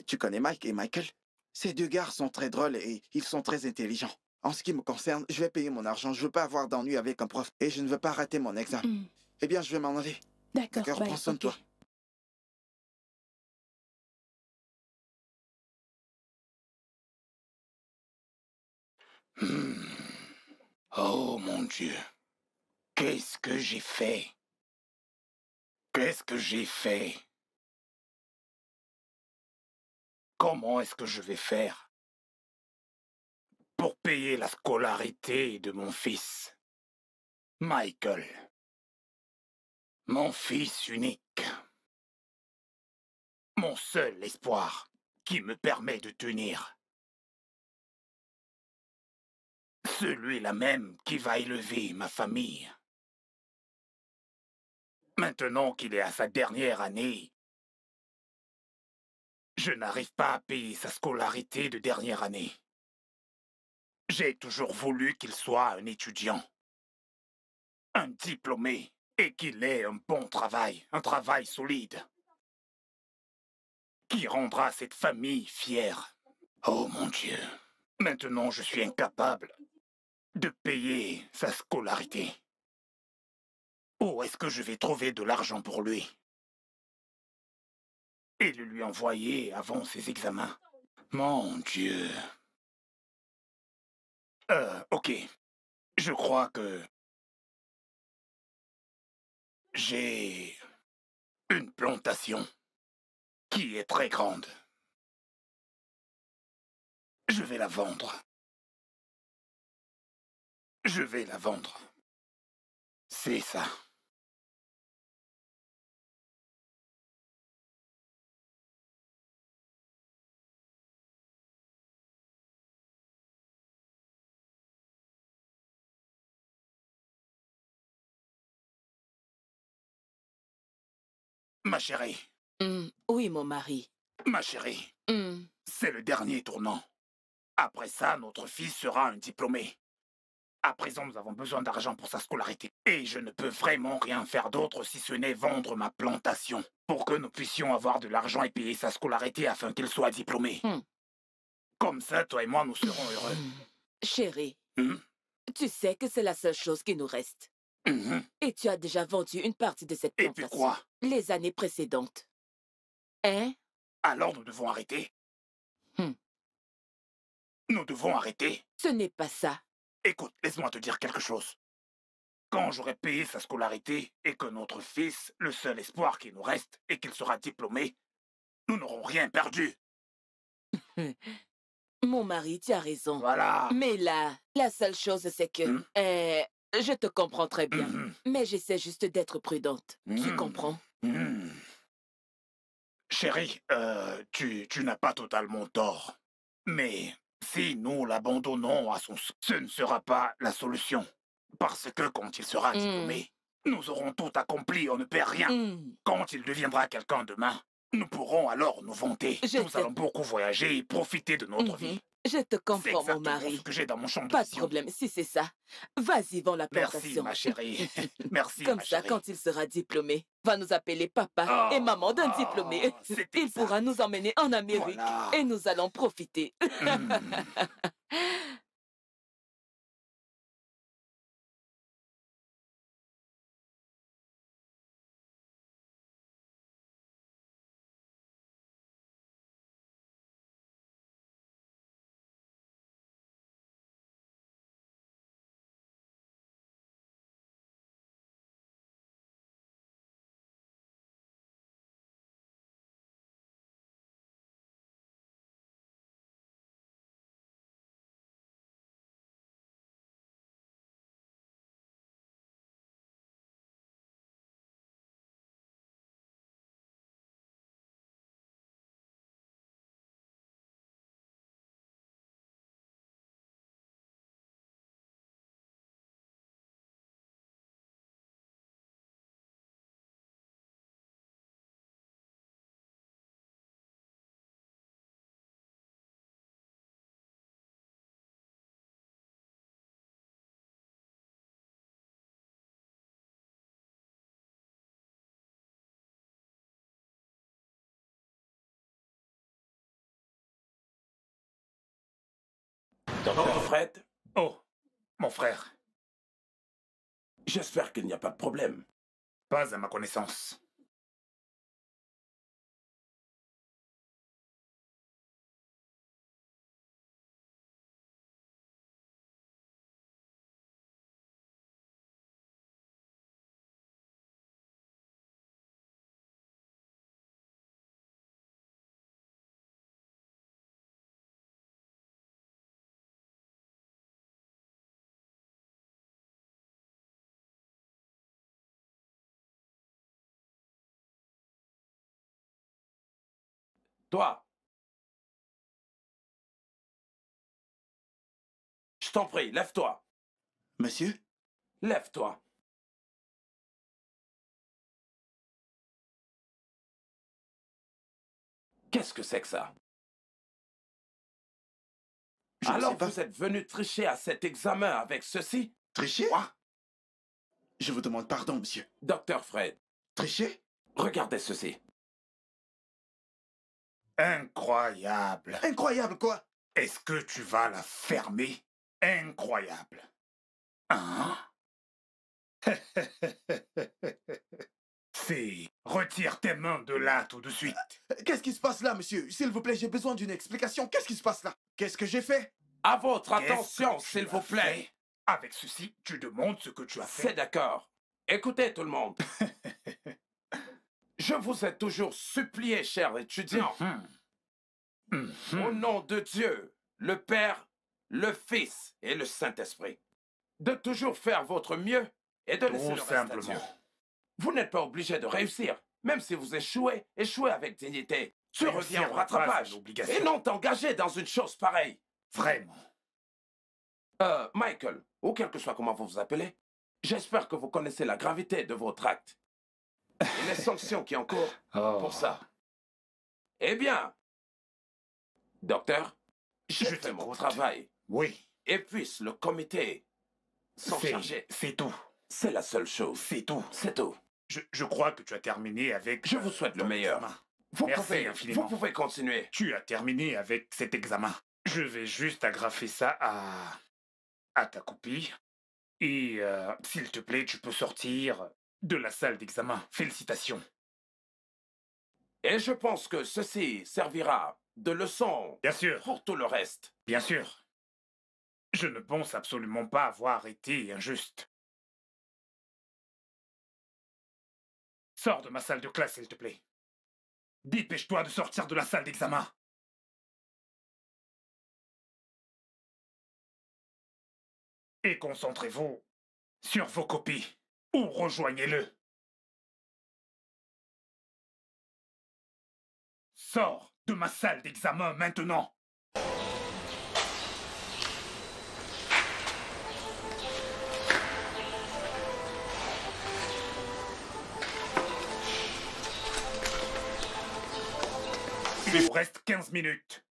tu connais Mike et Michael Ces deux gars sont très drôles et ils sont très intelligents. En ce qui me concerne, je vais payer mon argent. Je veux pas avoir d'ennui avec un prof et je ne veux pas rater mon examen. Mmh. Eh bien, je vais m'en aller. D'accord. Bah, prends soin de toi. Mmh. Oh mon Dieu. Qu'est-ce que j'ai fait Qu'est-ce que j'ai fait Comment est-ce que je vais faire pour payer la scolarité de mon fils, Michael. Mon fils unique. Mon seul espoir qui me permet de tenir. Celui-là même qui va élever ma famille. Maintenant qu'il est à sa dernière année, je n'arrive pas à payer sa scolarité de dernière année. J'ai toujours voulu qu'il soit un étudiant, un diplômé, et qu'il ait un bon travail, un travail solide, qui rendra cette famille fière. Oh mon Dieu, maintenant je suis incapable de payer sa scolarité. Où est-ce que je vais trouver de l'argent pour lui Et le lui envoyer avant ses examens. Mon Dieu. Euh, ok. Je crois que... J'ai une plantation qui est très grande. Je vais la vendre. Je vais la vendre. C'est ça. Ma chérie. Hmm. Oui, mon mari. Ma chérie. Hmm. C'est le dernier tournant. Après ça, notre fils sera un diplômé. À présent, nous avons besoin d'argent pour sa scolarité. Et je ne peux vraiment rien faire d'autre si ce n'est vendre ma plantation pour que nous puissions avoir de l'argent et payer sa scolarité afin qu'il soit diplômé. Hmm. Comme ça, toi et moi, nous serons heureux. Chérie, tu sais que c'est la seule chose qui nous reste. Mmh et tu as déjà vendu une partie de cette plantation. Et puis quoi Les années précédentes. Hein Alors nous devons arrêter. Hum. Nous devons arrêter. Ce n'est pas ça. Écoute, laisse-moi te dire quelque chose. Quand j'aurai payé sa scolarité et que notre fils, le seul espoir qui nous reste, est qu'il sera diplômé, nous n'aurons rien perdu. Mon mari, tu as raison. Voilà. Mais là, la seule chose, c'est que... Hum? Euh, je te comprends très bien, mmh. mais j'essaie juste d'être prudente. Tu mmh. comprends mmh. Chérie, euh, tu, n'as pas totalement tort. Mais si nous l'abandonnons à son... Ce ne sera pas la solution. Parce que quand il sera diplômé, nous aurons tout accompli, on ne perd rien. Quand il deviendra quelqu'un demain, nous pourrons alors nous vanter. nous allons beaucoup voyager et profiter de notre vie. Je te comprends, mon mari. que j'ai dans mon champ Pas de problème, si c'est ça. Vas-y, vends la plantation. Merci, ma chérie. Merci, Comme ça, quand il sera diplômé, va nous appeler papa et oh, maman d'un diplômé. Oh, il pourra nous emmener en Amérique et nous allons profiter. Mmh. Oh. Fred Oh, mon frère. J'espère qu'il n'y a pas de problème. Pas à ma connaissance. Toi Je t'en prie, lève-toi. Monsieur Lève-toi. Qu'est-ce que c'est que ça Alors vous êtes venu tricher à cet examen avec ceci Tricher Quoi Je vous demande pardon, monsieur. Docteur Fred. Tricher Regardez ceci. Incroyable. Incroyable quoi Est-ce que tu vas la fermer Incroyable. Hein C'est retire tes mains de là tout de suite. Euh, euh, qu'est-ce qui se passe là, monsieur S'il vous plaît, j'ai besoin d'une explication. Qu'est-ce qui se passe là Qu'est-ce que j'ai fait À votre attention, s'il vous plaît. Avec ceci, tu demandes ce que tu as fait. C'est d'accord. Écoutez tout le monde. Je vous ai toujours supplié, chers étudiants, mm-hmm. mm-hmm. au nom de Dieu, le Père, le Fils et le Saint-Esprit, de toujours faire votre mieux et de laisser le reste simplement. Vous n'êtes pas obligé de réussir, même si vous échouez, échouez avec dignité. Tu reviens au rattrapage et non t'engager dans une chose pareille. Vraiment. Euh, Michael, ou quel que soit comment vous vous appelez, j'espère que vous connaissez la gravité de votre acte et la sanction qui est en cours oh. pour ça. Eh bien, docteur, je, je fais mon travail. Oui. Et puis le comité s'en charger. C'est tout. C'est la seule chose. C'est tout. C'est tout. Je, crois que tu as terminé avec... Je vous souhaite le euh, meilleur. Vous, Merci infiniment. vous pouvez continuer. Tu as terminé avec cet examen. Je vais juste agrafer ça à, à ta copie. Et euh, s'il te plaît, tu peux sortir de la salle d'examen. Félicitations. Et je pense que ceci servira de leçon Bien sûr. pour tout le reste. Bien sûr. Je ne pense absolument pas avoir été injuste. Sors de ma salle de classe, s'il te plaît. Dépêche-toi de sortir de la salle d'examen. Et concentrez-vous sur vos copies ou rejoignez-le. Sors de ma salle d'examen maintenant. Il vous reste quinze minutes.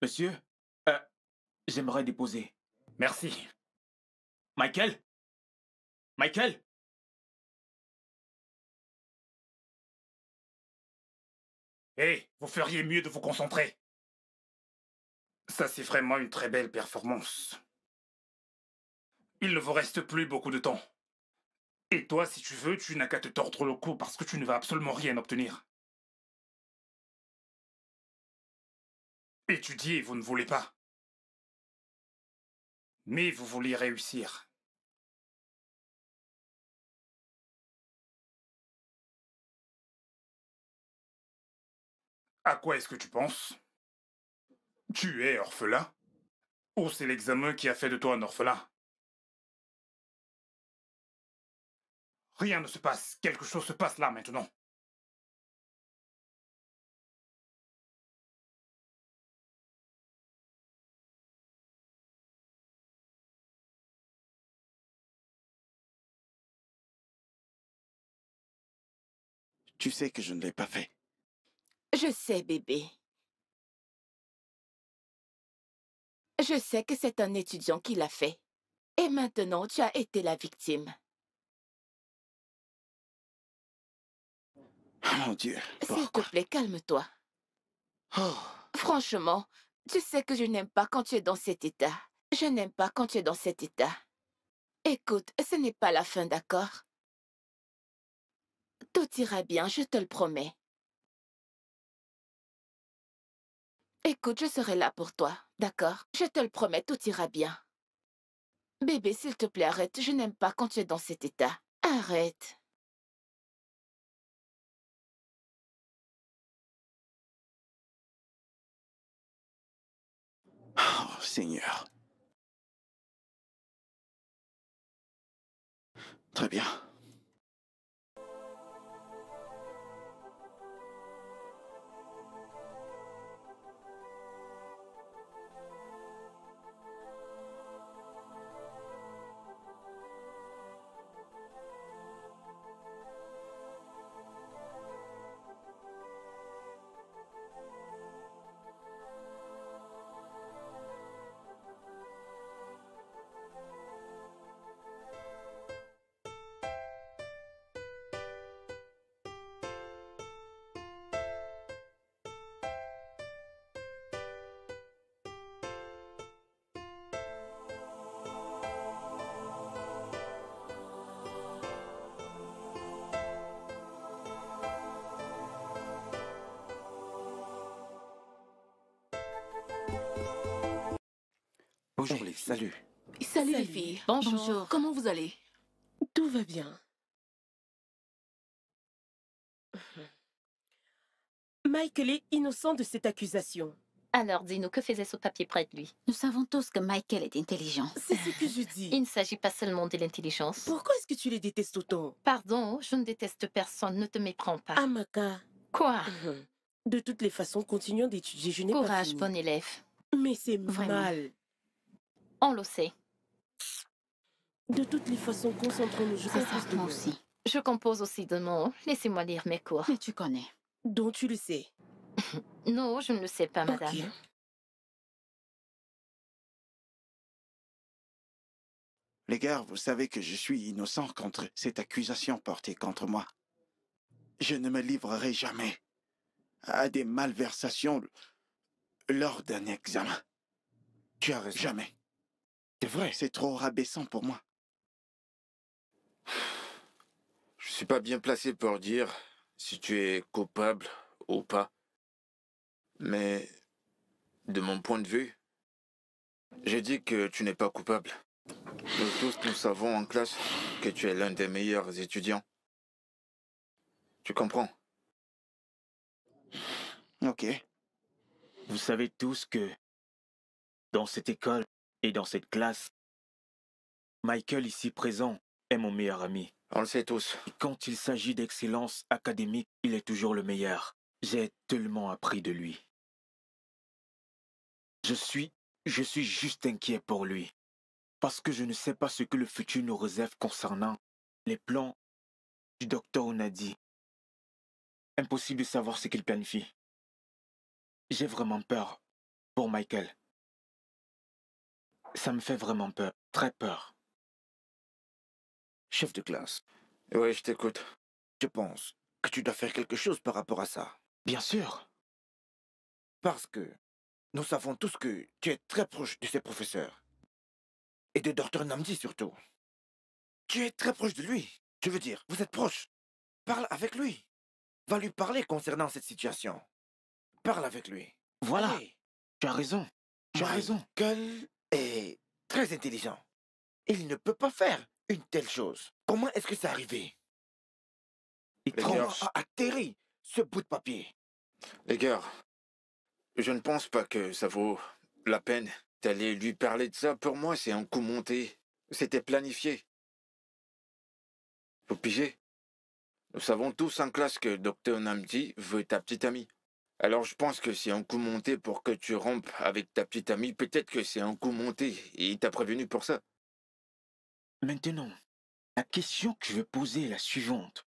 Monsieur J'aimerais déposer. Merci. Michael Michael Hé, eh, vous feriez mieux de vous concentrer. Ça, c'est vraiment une très belle performance. Il ne vous reste plus beaucoup de temps. Et toi, si tu veux, tu n'as qu'à te tordre le cou parce que tu ne vas absolument rien obtenir. Étudiez, vous ne voulez pas. Mais vous voulez réussir. À quoi est-ce que tu penses Tu es orphelin Ou c'est l'examen qui a fait de toi un orphelin Rien ne se passe, quelque chose se passe là maintenant. Tu sais que je ne l'ai pas fait. Je sais, bébé. Je sais que c'est un étudiant qui l'a fait. Et maintenant, tu as été la victime. Ah, mon Dieu, S'il te plaît, calme-toi. Oh. Franchement, tu sais que je n'aime pas quand tu es dans cet état. Je n'aime pas quand tu es dans cet état. Écoute, ce n'est pas la fin, d'accord tout ira bien, je te le promets. Écoute, je serai là pour toi, d'accord Je te le promets, tout ira bien. Bébé, s'il te plaît, arrête. Je n'aime pas quand tu es dans cet état. Arrête. Oh, Seigneur. Très bien. Bonjour les, salut. salut. Salut les filles. Bonjour. Comment vous allez Tout va bien. Michael est innocent de cette accusation. Alors dis-nous, que faisait ce papier près de lui Nous savons tous que Michael est intelligent. C'est ce que je dis. Il ne s'agit pas seulement de l'intelligence. Pourquoi est-ce que tu les détestes autant Pardon, je ne déteste personne, ne te méprends pas. Amaka. Quoi De toutes les façons, continuons d'étudier, je n'ai pas Courage, bon élève. Mais c'est mal on le sait. De toutes les façons, concentrons-nous. Je ça, moi aussi. Je compose aussi de mots. Laissez-moi lire mes cours. Mais tu connais. Donc tu le sais. non, je ne le sais pas, madame. Les gars, vous savez que je suis innocent contre cette accusation portée contre moi. Je ne me livrerai jamais à des malversations lors d'un examen. Tu as Jamais. C'est vrai. C'est trop rabaissant pour moi. Je suis pas bien placé pour dire si tu es coupable ou pas. Mais de mon point de vue, j'ai dit que tu n'es pas coupable. Nous tous, nous savons en classe que tu es l'un des meilleurs étudiants. Tu comprends Ok. Vous savez tous que dans cette école, et dans cette classe, Michael ici présent est mon meilleur ami. On le sait tous. quand il s'agit d'excellence académique, il est toujours le meilleur. J'ai tellement appris de lui. Je suis, je suis juste inquiet pour lui. Parce que je ne sais pas ce que le futur nous réserve concernant les plans du docteur Onadi. Impossible de savoir ce qu'il planifie. J'ai vraiment peur pour Michael. Ça me fait vraiment peur, très peur. Chef de classe. Oui, je t'écoute. Je pense que tu dois faire quelque chose par rapport à ça. Bien sûr. Parce que nous savons tous que tu es très proche de ces professeurs. Et de Dr Namdi surtout. Tu es très proche de lui. Je veux dire, vous êtes proche. Parle avec lui. Va lui parler concernant cette situation. Parle avec lui. Voilà. Tu as raison. Tu as raison. Quelle et très intelligent. Il ne peut pas faire une telle chose. Comment est-ce que c'est arrivé Et comment a atterri ce bout de papier Les gars, je ne pense pas que ça vaut la peine d'aller lui parler de ça. Pour moi, c'est un coup monté. C'était planifié. Vous pigez Nous savons tous en classe que Docteur Namdi veut ta petite amie. Alors je pense que c'est un coup monté pour que tu rompes avec ta petite amie. Peut-être que c'est un coup monté et il t'a prévenu pour ça. Maintenant, la question que je veux poser est la suivante.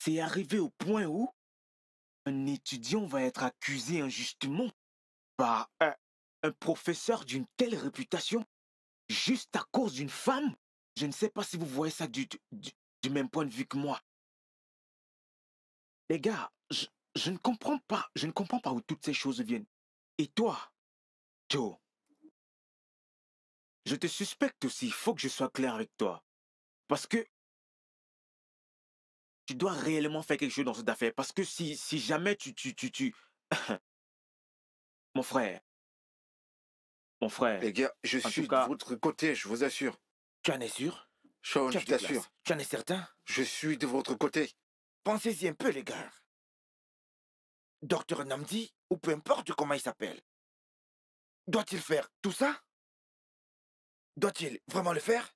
C'est arrivé au point où un étudiant va être accusé injustement par un, professeur d'une telle réputation juste à cause d'une femme Je ne sais pas si vous voyez ça du, du même point de vue que moi. Les gars, je, je ne comprends pas, je ne comprends pas où toutes ces choses viennent. Et toi, Joe, je te suspecte aussi, il faut que je sois clair avec toi. Parce que tu dois réellement faire quelque chose dans cette affaire. Parce que si, si jamais tu, tu, tu, Mon frère. Mon frère. Les gars, je suis de votre côté, je vous assure. Tu en es sûr Sean, je t'assure. Tu en es certain Je suis de votre côté. Pensez-y un peu, les gars. Docteur Namdi, ou peu importe comment il s'appelle, doit-il faire tout ça Doit-il vraiment le faire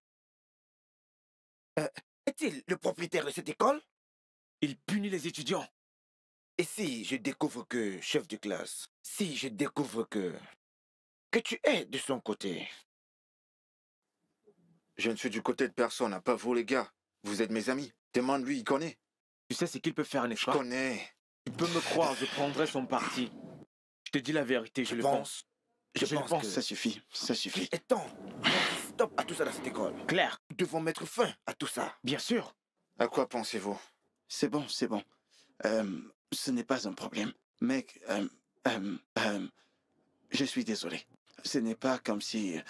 euh, Est-il le propriétaire de cette école Il punit les étudiants. Et si je découvre que, chef de classe, si je découvre que... que tu es de son côté Je ne suis du côté de personne, à pas vous les gars. Vous êtes mes amis. Demande-lui, il connaît. Tu sais ce qu'il peut faire, n'est-ce pas Je connais. Tu peux me croire, je prendrai son parti. Je te dis la vérité, je, le pense. Je, pense, que... ça suffit, ça suffit. Et tant, stop à tout ça dans cette école. Claire, nous devons mettre fin à tout ça. Bien sûr. À quoi pensez-vous C'est bon, c'est bon. Euh, ce n'est pas un problème. Mec, euh, euh, je suis désolé. Ce n'est pas comme si...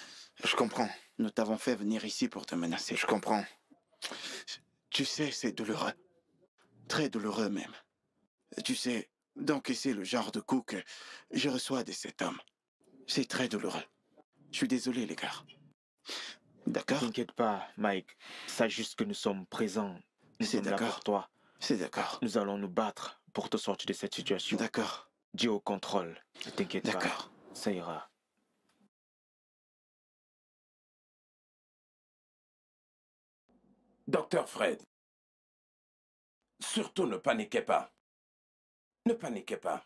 Je comprends. Nous t'avons fait venir ici pour te menacer. Je comprends. Tu sais, c'est douloureux. Très douloureux même. Tu sais, d'encaisser le genre de coup que je reçois de cet homme. C'est très douloureux. Je suis désolé, les gars. D'accord T'inquiète pas, Mike. Sache juste que nous sommes présents. C'est d'accord, toi. C'est d'accord. Nous allons nous battre pour te sortir de cette situation. D'accord. Dieu au contrôle. Ne t'inquiète pas. D'accord. Ça ira. Docteur Fred, surtout ne paniquez pas. Ne paniquez pas.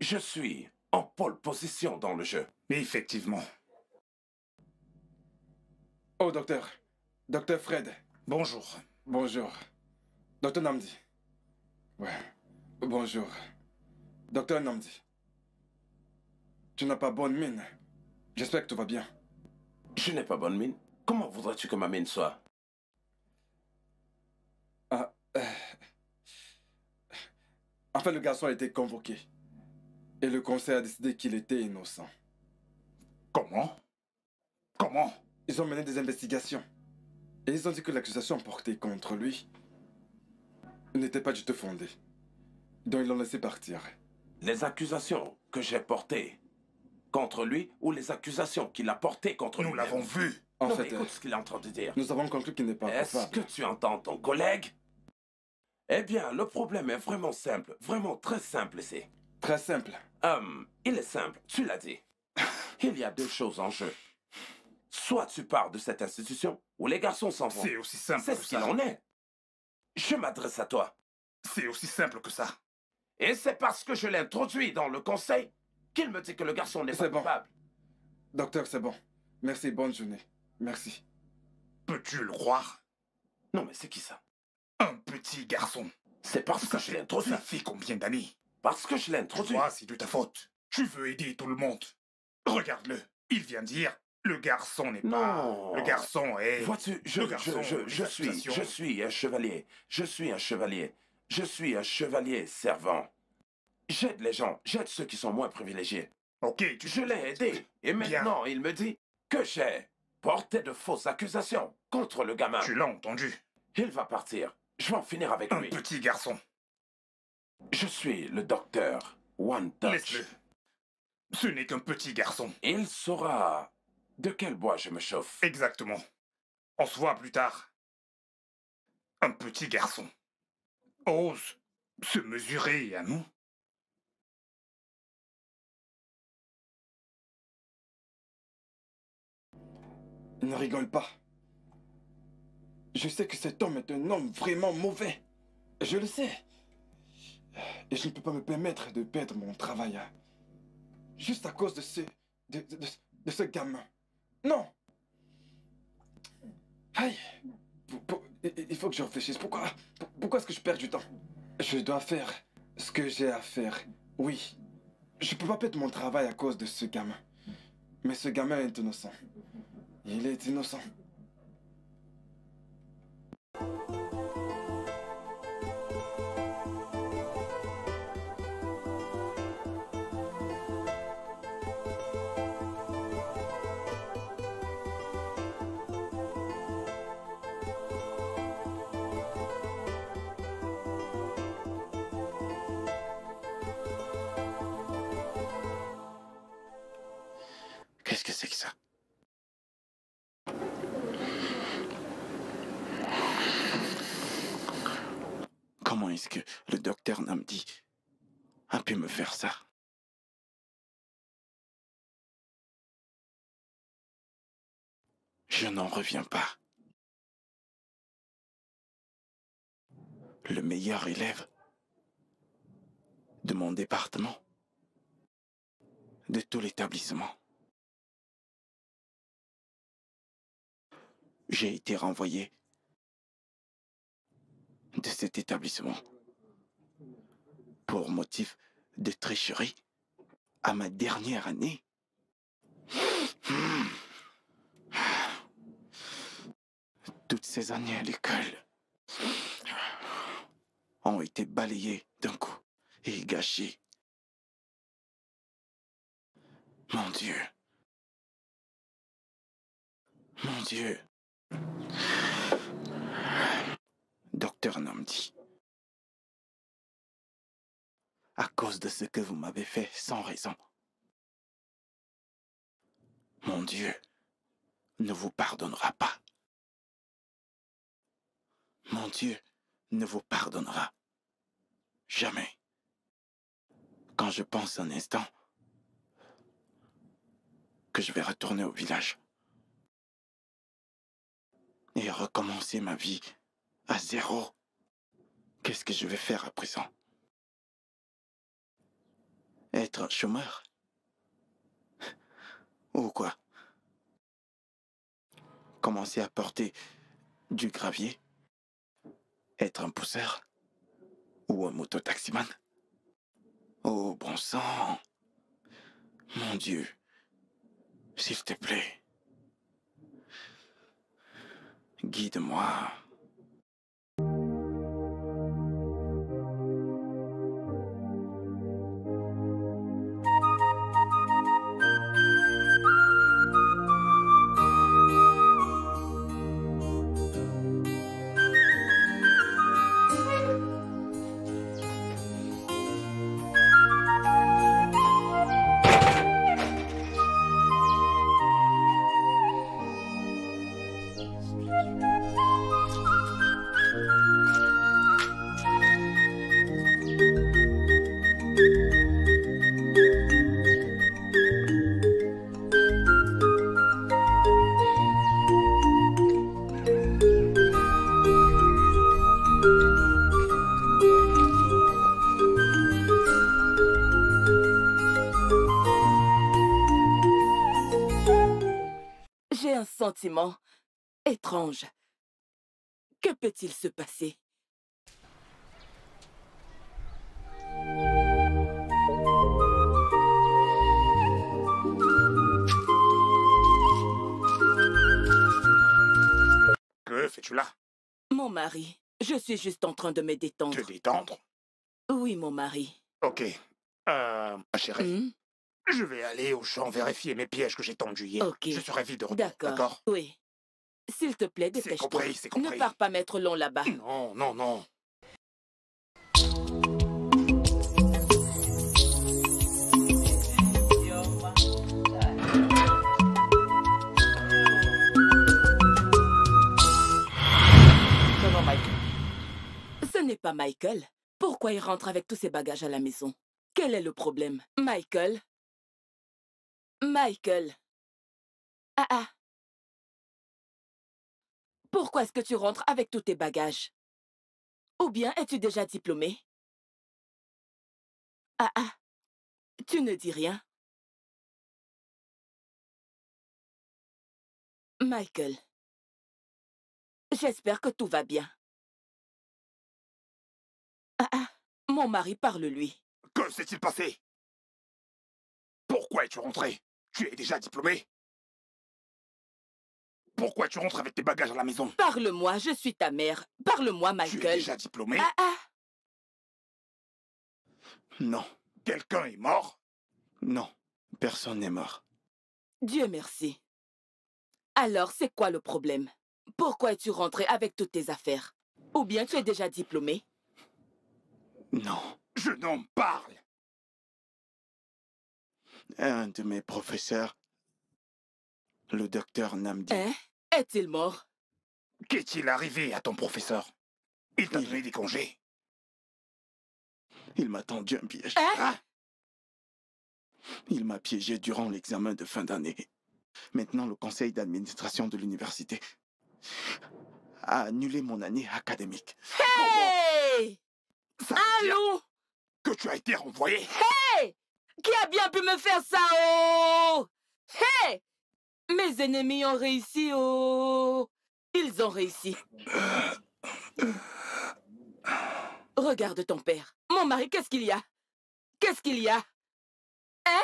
Je suis en pole position dans le jeu. Mais Effectivement. Oh, docteur. Docteur Fred. Bonjour. Bonjour. Docteur Namdi. Ouais. Bonjour. Docteur Namdi. Tu n'as pas bonne mine. J'espère que tout va bien. Je n'ai pas bonne mine. Comment voudrais-tu que ma mine soit Enfin, le garçon a été convoqué. Et le conseil a décidé qu'il était innocent. Comment Comment Ils ont mené des investigations. Et ils ont dit que l'accusation portée contre lui n'était pas du tout fondée. Donc ils l'ont laissé partir. Les accusations que j'ai portées contre lui ou les accusations qu'il a portées contre nous Nous l'avons vu. En ce qu'il est en train de dire. Nous avons conclu qu'il n'est pas Est-ce que tu entends ton collègue eh bien, le problème est vraiment simple, vraiment très simple c'est. Très simple. Hum, il est simple, tu l'as dit. il y a deux choses en jeu. Soit tu pars de cette institution, ou les garçons s'en vont. C'est aussi simple que ça. C'est ce qu'il en est. Je m'adresse à toi. C'est aussi simple que ça. Et c'est parce que je l'ai introduit dans le conseil qu'il me dit que le garçon n'est pas bon. capable. Docteur, c'est bon. Merci, bonne journée. Merci. Peux-tu le croire Non, mais c'est qui ça un petit garçon. C'est parce que je l'ai introduit. Ça fait combien d'années Parce que je l'ai introduit. Toi, c'est de ta faute. Tu veux aider tout le monde. Regarde-le. Il vient dire le garçon n'est pas. Le garçon est. Vois-tu, je, je, suis, je suis un chevalier. Je suis un chevalier. Je suis un chevalier servant. J'aide les gens. J'aide ceux qui sont moins privilégiés. Ok, tu. Je l'ai aidé. Et maintenant, il me dit que j'ai porté de fausses accusations contre le gamin. Tu l'as entendu. Il va partir. Je vais en finir avec Un petit garçon. Je suis le docteur One Touch. laisse Ce n'est qu'un petit garçon. Il saura de quel bois je me chauffe. Exactement. On se voit plus tard. Un petit garçon ose se mesurer à nous. Ne rigole pas. Je sais que cet homme est un homme vraiment mauvais. Je le sais. Et je ne peux pas me permettre de perdre mon travail. Hein. Juste à cause de ce... de, ce gamin. Non Aïe Il faut que je réfléchisse. Pourquoi Pourquoi est-ce que je perds du temps Je dois faire ce que j'ai à faire. Oui. Je ne peux pas perdre mon travail à cause de ce gamin. Mais ce gamin est innocent. Il est innocent. Thank you. Je n'en reviens pas. Le meilleur élève de mon département, de tout l'établissement. J'ai été renvoyé de cet établissement pour motif de tricherie à ma dernière année. Hmm. toutes ces années à l'école ont été balayées d'un coup et gâchées. Mon Dieu. Mon Dieu. Docteur Namdi. À cause de ce que vous m'avez fait sans raison. Mon Dieu ne vous pardonnera pas mon Dieu ne vous pardonnera. Jamais. Quand je pense un instant que je vais retourner au village et recommencer ma vie à zéro, qu'est-ce que je vais faire à présent Être un chômeur Ou quoi Commencer à porter du gravier être un pousseur Ou un mototaximan Oh bon sang Mon Dieu S'il te plaît, guide-moi. Je suis juste en train de me détendre. Te détendre Oui, mon mari. Ok. Euh, ma chérie, hmm? je vais aller au champ vérifier mes pièges que j'ai tendus hier. Je serai vite de retour, d'accord Oui. S'il te plaît, dépêche-toi. compris, c'est compris. Ne pars pas mettre long là-bas. Non, non, non. Ce n'est pas Michael. Pourquoi il rentre avec tous ses bagages à la maison Quel est le problème Michael Michael Ah ah Pourquoi est-ce que tu rentres avec tous tes bagages Ou bien es-tu déjà diplômé Ah ah Tu ne dis rien Michael, j'espère que tout va bien. Ah, ah, mon mari parle, lui. Que s'est-il passé Pourquoi es-tu rentré Tu es déjà diplômé Pourquoi tu rentres avec tes bagages à la maison Parle-moi, je suis ta mère. Parle-moi, Michael. Tu es déjà diplômé ah, ah. Non. Quelqu'un est mort Non, personne n'est mort. Dieu merci. Alors, c'est quoi le problème Pourquoi es-tu rentré avec toutes tes affaires Ou bien tu es déjà diplômé non, je n'en parle. Un de mes professeurs, le docteur Namdi. Hein Est-il mort Qu'est-il arrivé à ton professeur Il t'a donné des congés. Il m'a tendu un piège. Eh? Ah? il m'a piégé durant l'examen de fin d'année. Maintenant, le conseil d'administration de l'université a annulé mon année académique. Allô Que tu as été renvoyé Hé Qui a bien pu me faire ça, oh Hey Mes ennemis ont réussi, oh Ils ont réussi. Regarde ton père. Mon mari, qu'est-ce qu'il y a Qu'est-ce qu'il y a Hein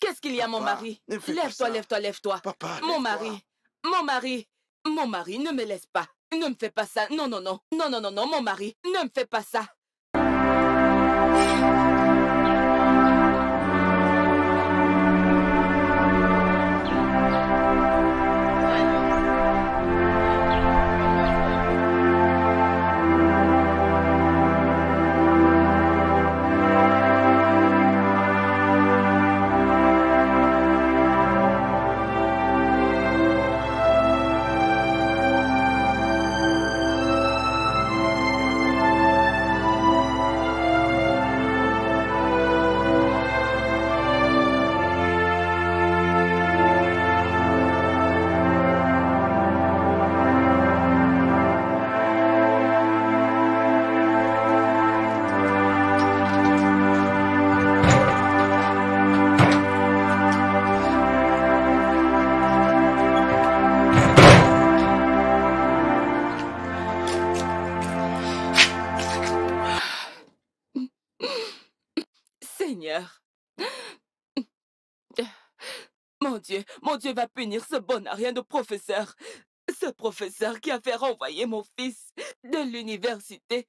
Qu'est-ce qu'il y a, mon mari Lève-toi, lève-toi, lève-toi. Lève mon mari, mon mari, mon mari, ne me laisse pas. Ne me fais pas ça. Non, non, non. Non, non, non, non, mon mari. Ne me fais pas ça. Mon Dieu, mon Dieu va punir ce bon à rien de professeur. Ce professeur qui a fait renvoyer mon fils de l'université.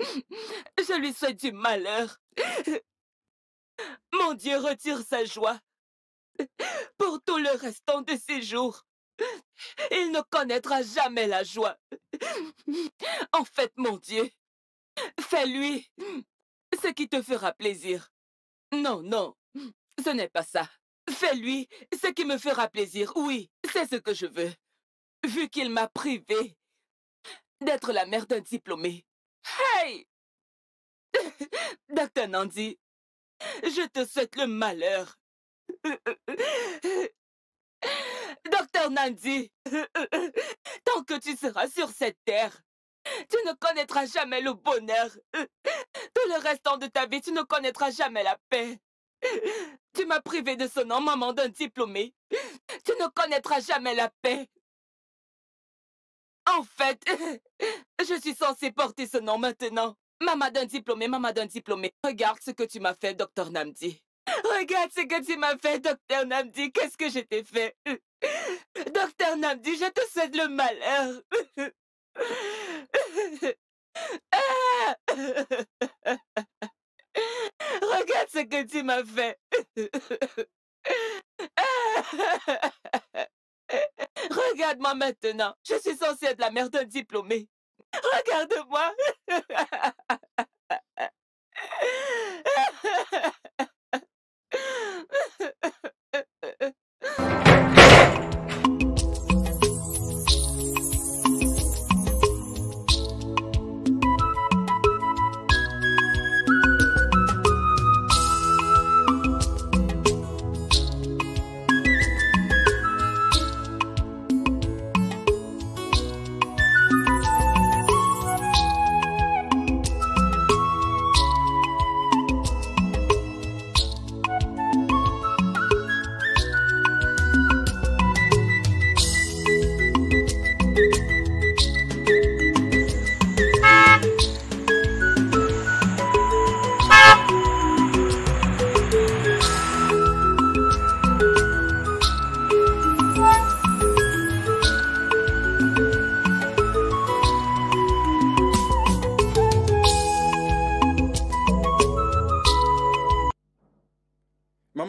Je lui souhaite du malheur. Mon Dieu retire sa joie. Pour tout le restant de ses jours, il ne connaîtra jamais la joie. En fait, mon Dieu, fais-lui ce qui te fera plaisir. Non, non, ce n'est pas ça. Fais-lui ce qui me fera plaisir. Oui, c'est ce que je veux. Vu qu'il m'a privé d'être la mère d'un diplômé. Hey! Docteur Nandi, je te souhaite le malheur. Docteur Nandi, tant que tu seras sur cette terre, tu ne connaîtras jamais le bonheur. Tout le restant de ta vie, tu ne connaîtras jamais la paix. Tu m'as privé de ce nom, maman d'un diplômé. Tu ne connaîtras jamais la paix. En fait, je suis censée porter ce nom maintenant. Maman d'un diplômé, maman d'un diplômé. Regarde ce que tu m'as fait, docteur Namdi. Regarde ce que tu m'as fait, docteur Namdi. Qu'est-ce que je t'ai fait Docteur Namdi, je te souhaite le malheur. Ah! Regarde ce que tu m'as fait. Regarde-moi maintenant. Je suis censée être la mère d'un diplômé. Regarde-moi.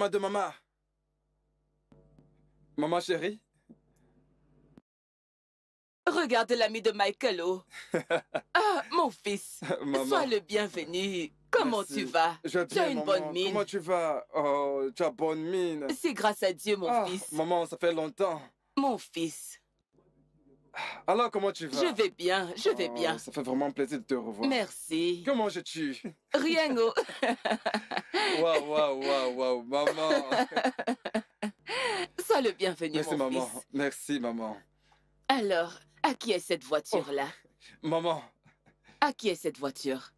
de maman. Maman chérie. Regarde l'ami de Michael oh. ah, mon fils. Sois le bienvenu. Comment tu vas Je Tu as une bonne mine. Comment tu vas Oh, tu as bonne mine. C'est grâce à Dieu, mon ah, fils. Maman, ça fait longtemps. Mon fils, alors, comment tu vas Je vais bien, je vais bien. Oh, ça fait vraiment plaisir de te revoir. Merci. Comment je tu Rien. Oh. Waouh, waouh, waouh, waouh, maman. Sois le bienvenu, Merci, maman. Merci, maman. Alors, à qui est cette voiture-là oh, Maman. À qui est cette voiture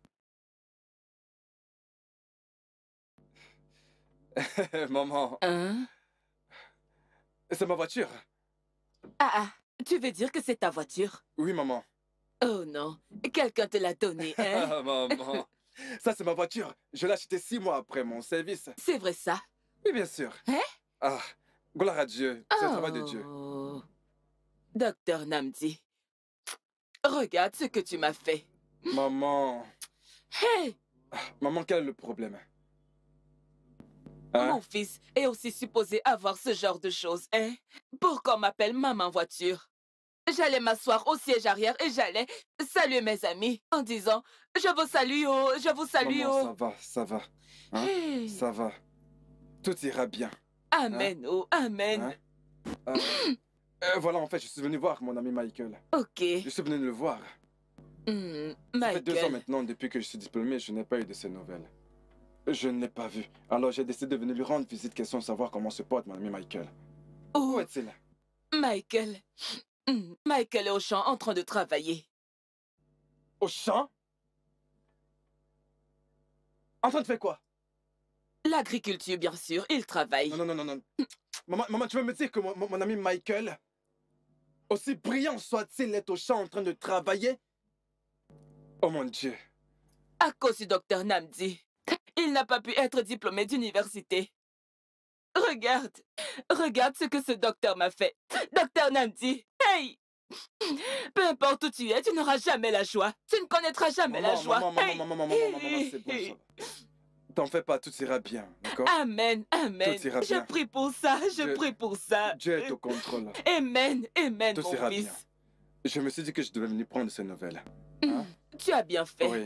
Maman. Hein C'est ma voiture. Ah ah. Tu veux dire que c'est ta voiture Oui, maman. Oh non, quelqu'un te l'a donnée, hein Ah, maman Ça, c'est ma voiture. Je l'ai achetée six mois après mon service. C'est vrai, ça Oui, bien sûr. Hein Ah, gloire à Dieu. C'est le travail de Dieu. Oh. Docteur Namdi, regarde ce que tu m'as fait. Maman... Hey ah, Maman, quel est le problème hein? Mon fils est aussi supposé avoir ce genre de choses, hein Pourquoi m'appelle maman voiture J'allais m'asseoir au siège arrière et j'allais saluer mes amis en disant « Je vous salue, oh, je vous salue, oh. Ça va, ça va. Hein, ça va. Tout ira bien. Hein. Amen, oh, amen. Hein? Ah. Euh, voilà, en fait, je suis venu voir mon ami Michael. Ok. Je suis venu le voir. Hmm, ça fait deux ans maintenant, depuis que je suis diplômé, je n'ai pas eu de ces nouvelles. Je ne l'ai pas vu. Alors j'ai décidé de venir lui rendre visite, question de savoir comment se porte mon ami Michael. Oh. Où est-il Michael, Hum, Michael est au champ en train de travailler. Au champ En train de faire quoi L'agriculture, bien sûr, il travaille. Non, non, non, non. Maman, tu veux me dire que mon, ami Michael, aussi brillant soit-il, est au champ en train de travailler Oh mon Dieu. À cause du docteur Namdi, il n'a pas pu être diplômé d'université. Regarde, regarde ce que ce docteur m'a fait. Docteur Namdi, Hey Peu importe où tu es, tu n'auras jamais la joie. Tu ne connaîtras jamais la joie. Maman, maman, maman, maman, maman c'est bon T'en fais pas, tout ira bien, d'accord Amen, amen. Tout ira bien. Je prie pour ça, je, prie pour ça. Dieu est au contrôle. Amen, amen, tout sera ira Bien. Je me suis dit que je devais venir prendre ces nouvelles. Hein? Tu as bien fait. Oui.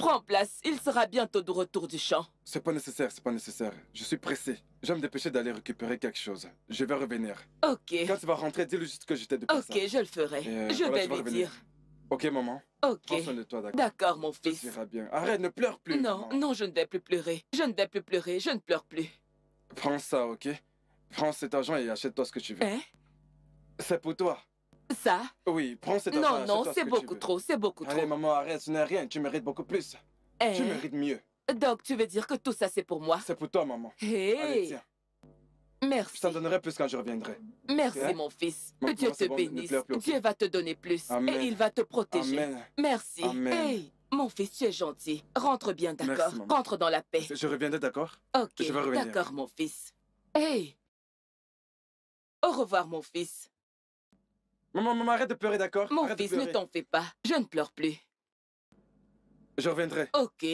Prends place, il sera bientôt de retour du champ. C'est pas nécessaire, c'est pas nécessaire. Je suis pressé. Je vais me dépêcher d'aller récupérer quelque chose. Je vais revenir. Ok. Quand tu vas rentrer, dis-le juste que j'étais de Ok, je le ferai. Euh, je vais lui dire. Ok, maman. Ok. de toi, d'accord. D'accord, mon fils. Ça ira bien. Arrête, ne pleure plus. Non, non, je ne vais plus pleurer. Je ne vais plus pleurer. Je ne pleure plus. Prends ça, ok Prends cet argent et achète-toi ce que tu veux. Hein C'est pour toi. Ça Oui, prends cette. Non, non, c'est beaucoup trop, c'est beaucoup trop. Allez, maman, arrête, ce n'est rien, tu mérites beaucoup plus. Eh? Tu mérites mieux. Donc, tu veux dire que tout ça, c'est pour moi C'est pour toi, maman. Hey. Merci. Je t'en donnerai plus quand je reviendrai. Merci, mon fils. Que Dieu te bénisse. Dieu va te donner plus. Amen. Et il va te protéger. Merci. Amen. Hey, mon fils, tu es gentil. Rentre bien, d'accord Rentre dans la paix. Je reviendrai, d'accord Ok, d'accord, mon fils. Hey Au revoir, mon fils. Maman, maman, arrête de pleurer, d'accord Mon fils, ne t'en fais pas. Je ne pleure plus. Je reviendrai. Ok.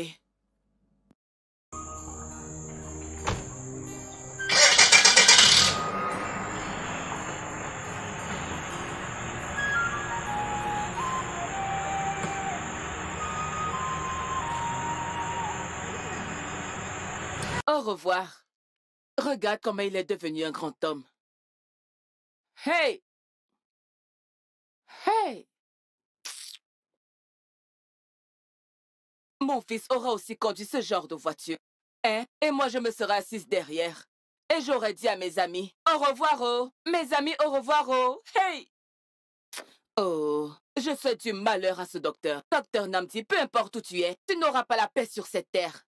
Au revoir. Regarde comment il est devenu un grand homme. Hey Hey! Mon fils aura aussi conduit ce genre de voiture. Hein, et moi, je me serai assise derrière. Et j'aurais dit à mes amis, au revoir, oh! Mes amis, au revoir, oh! Hey! Oh, je fais du malheur à ce docteur. Docteur Namdi, peu importe où tu es, tu n'auras pas la paix sur cette terre.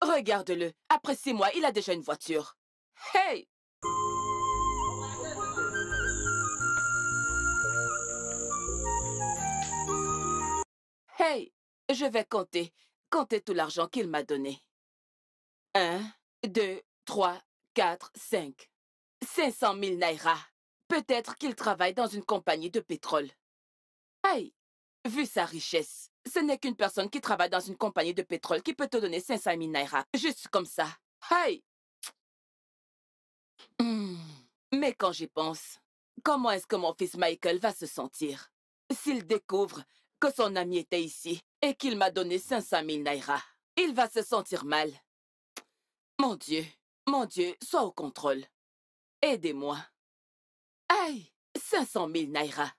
Regarde-le, Après six mois, il a déjà une voiture. Hey! Hey, ben, je vais compter. compter tout l'argent qu'il m'a donné. Un, deux, trois, quatre, cinq. Cinq cent mille naira. Peut-être qu'il travaille dans une compagnie de pétrole. Hey, vu sa richesse, ce n'est qu'une personne qui travaille dans une compagnie de pétrole qui peut te donner 500 000 naira, juste comme ça. Hey! Hmm, mais quand j'y pense, comment est-ce que mon fils Michael va se sentir? S'il découvre que son ami était ici et qu'il m'a donné 500 000 naira. Il va se sentir mal. Mon Dieu, mon Dieu, sois au contrôle. Aidez-moi. Aïe, 500 000 naira.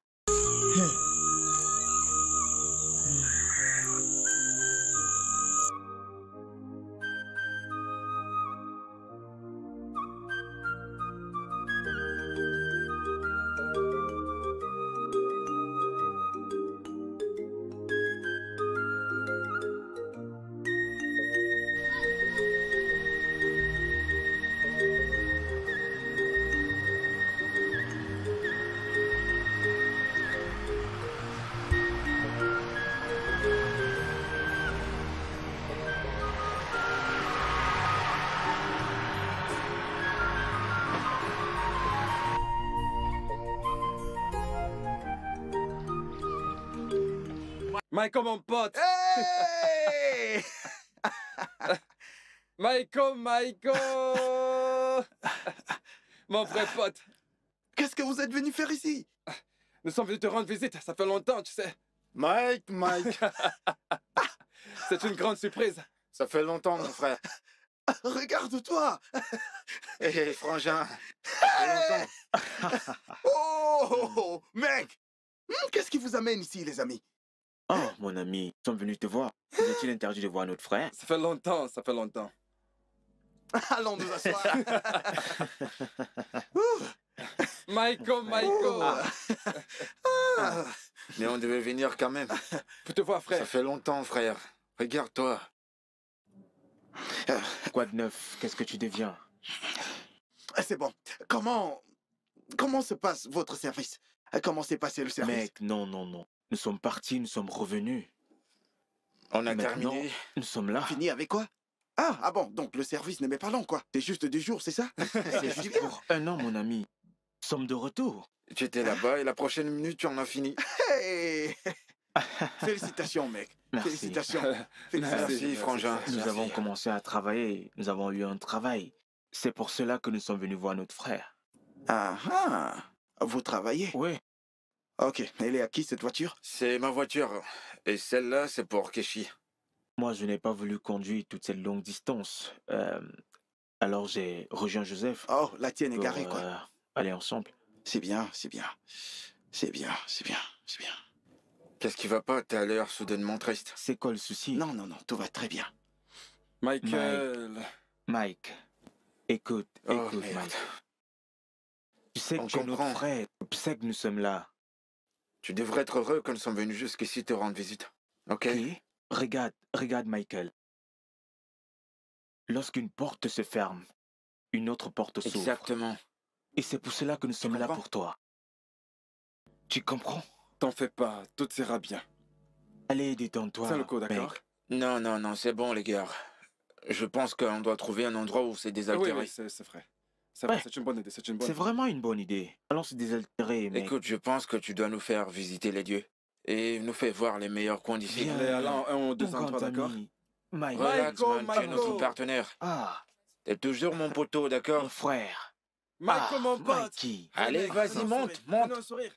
Michael, mon pote hey Michael, oh, oh. Mon vrai pote Qu'est-ce que vous êtes venu faire ici Nous sommes venus te rendre visite, ça fait longtemps, tu sais. Mike, Mike C'est une grande surprise. Ça fait longtemps, mon frère. Regarde-toi Hé, frangin oh, oh, Mec hmm, Qu'est-ce qui vous amène ici, les amis Oh, mon ami, nous sommes venus te voir. est-il interdit de voir notre frère Ça fait longtemps, ça fait longtemps. Allons nous asseoir. Michael, Michael. Ah. Ah. Ah. Mais on devait venir quand même. Pour te voir, frère. Ça fait longtemps, frère. Regarde-toi. Quoi de neuf Qu'est-ce que tu deviens C'est bon. Comment... Comment se passe votre service Comment s'est passé le service Mec, non, non, non. Nous sommes partis, nous sommes revenus. On a terminé. Nous sommes là. Fini avec quoi ah, ah bon, donc le service ne met pas long, quoi. C'est juste deux jours, c'est ça C'est juste pour un an, mon ami. Nous sommes de retour. Tu étais là-bas et la prochaine minute, tu en as fini. Félicitations, mec. Merci. Félicitations. Merci, Frangin. Nous avons commencé à travailler. Nous avons eu un travail. C'est pour cela que nous sommes venus voir notre frère. Ah ah Vous travaillez Oui. Ok, elle est à qui cette voiture C'est ma voiture. Et celle-là, c'est pour Keshi. Moi, je n'ai pas voulu conduire toute cette longue distance. Euh, alors j'ai rejoint Joseph. Oh, la tienne est garée, quoi. Euh, Allez ensemble. C'est bien, c'est bien. C'est bien, c'est bien, c'est bien. Qu'est-ce qui va pas T'as l'air soudainement triste. C'est quoi le souci Non, non, non, tout va très bien. Michael. Mike. Écoute, oh, écoute, Mike. Tu sais que je tu sais que nous sommes là. Tu devrais être heureux que nous sommes venus jusqu'ici te rendre visite. Ok, Regarde, regarde Michael. Lorsqu'une porte se ferme, une autre porte s'ouvre. Exactement. Et c'est pour cela que nous sommes là pour toi. Tu comprends T'en fais pas, tout sera bien. Allez, détends-toi. C'est le coup, d'accord Non, non, non, c'est bon, les gars. Je pense qu'on doit trouver un endroit où c'est désaltéré. Oui, oui c'est vrai. C'est une bonne idée, c'est une C'est vraiment une bonne idée. Allons se désaltérer, mec. Écoute, je pense que tu dois nous faire visiter les dieux et nous faire voir les meilleures conditions. Allez, allons, on descend, d'accord Relax, tu es notre partenaire. Ah. T'es toujours mon poteau, d'accord Mon frère. Michael, ah, Mikey. Allez, vas-y, monte, monte. Non, sourire.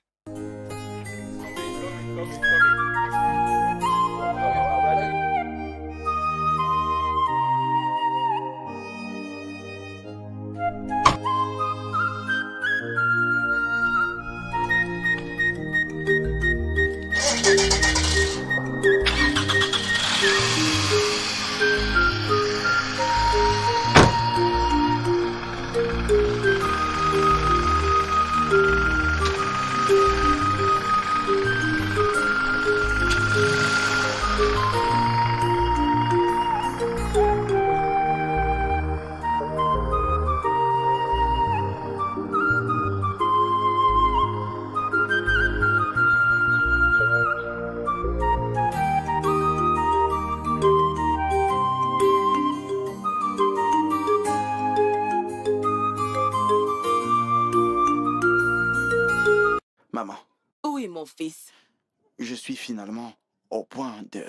Je suis finalement au point de...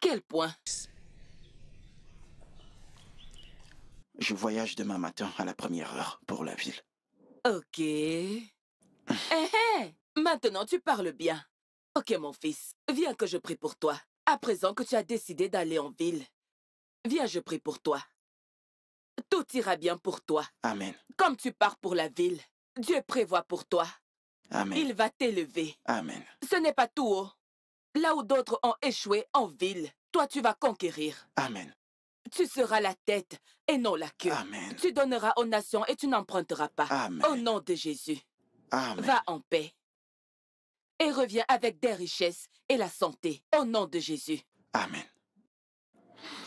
Quel point Je voyage demain matin à la première heure pour la ville. Ok. Eh, eh, eh Maintenant, tu parles bien. Ok, mon fils, viens que je prie pour toi. À présent que tu as décidé d'aller en ville, viens, je prie pour toi. Tout ira bien pour toi. Amen. Comme tu pars pour la ville, Dieu prévoit pour toi. Amen. Il va t'élever. Amen. Ce n'est pas tout haut. Oh. Là où d'autres ont échoué en ville, toi tu vas conquérir. Amen. Tu seras la tête et non la queue. Amen. Tu donneras aux nations et tu n'emprunteras pas. Amen. Au nom de Jésus. Amen. Va en paix. Et reviens avec des richesses et la santé. Au nom de Jésus. Amen.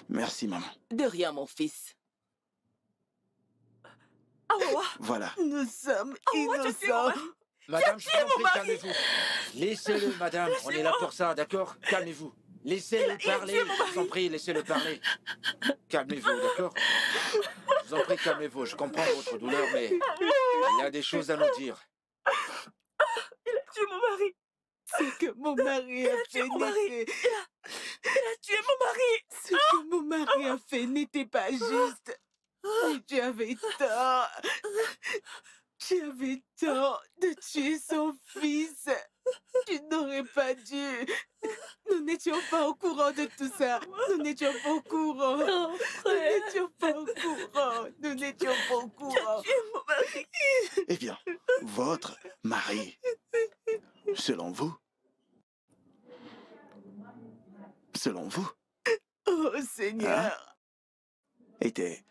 Merci, maman. De rien, mon fils. Ah voilà. Nous sommes ah innocents. Madame, je vous prie, calmez-vous. Laissez-le, madame. On est là pour ça, d'accord Calmez-vous. Laissez-le parler, je vous en prie, laissez-le parler. Calmez-vous, d'accord Je vous en prie, calmez-vous. Je comprends votre douleur, mais il y a des choses à nous dire. Il a tué mon mari. C'est que mon mari a, il a tué mon mari. Ce que mon mari a fait n'était pas ah. juste. Tu avais tort. Tu avais tort de tuer son fils. Tu n'aurais pas dû. Nous n'étions pas au courant de tout ça. Nous n'étions pas au courant. Nous n'étions pas au courant. Nous n'étions pas au courant. Eh bien, votre mari, selon vous, selon vous, oh Seigneur, hein, était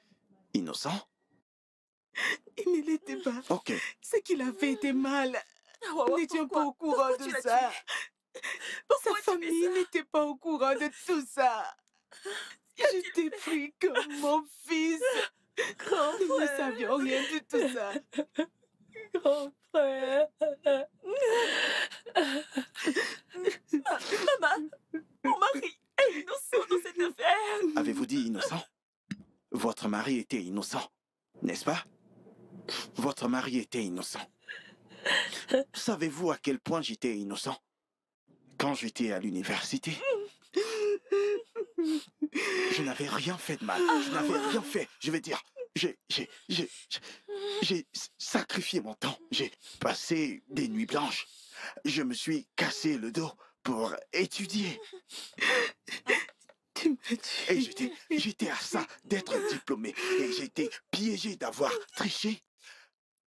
Innocent Il ne l'était pas. Ok. Ce qu'il avait fait était mal. Oh, oh, Nous oh, n'étions pas au courant de ça. Sa famille n'était pas au courant de tout ça. Je t'ai pris comme mon fils. Grand Nous ne savions rien de tout ça. Grand frère. Ah, maman, mon mari est innocent dans cette affaire. Avez-vous dit innocent votre mari était innocent, n'est-ce pas Votre mari était innocent. Savez-vous à quel point j'étais innocent Quand j'étais à l'université, je n'avais rien fait de mal. Je n'avais rien fait. Je veux dire, j'ai, j'ai, j'ai sacrifié mon temps. J'ai passé des nuits blanches. Je me suis cassé le dos pour étudier. Et j'étais, j'étais à ça d'être diplômé. Et j'étais piégé d'avoir triché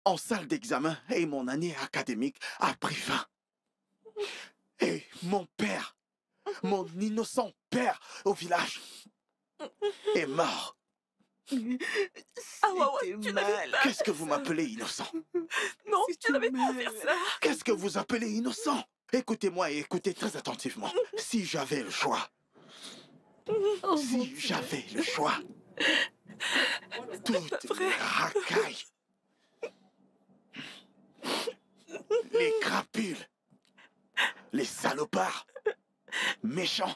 en salle d'examen et mon année académique a pris fin. Et mon père, mon innocent père au village, est mort. Ah ouais, Qu'est-ce que vous m'appelez innocent Non, tu n'avais pas faire ça. Qu'est-ce que vous appelez innocent Écoutez-moi et écoutez très attentivement. Si j'avais le choix, Oh si j'avais le choix, toutes les racailles, les crapules, les salopards, méchants,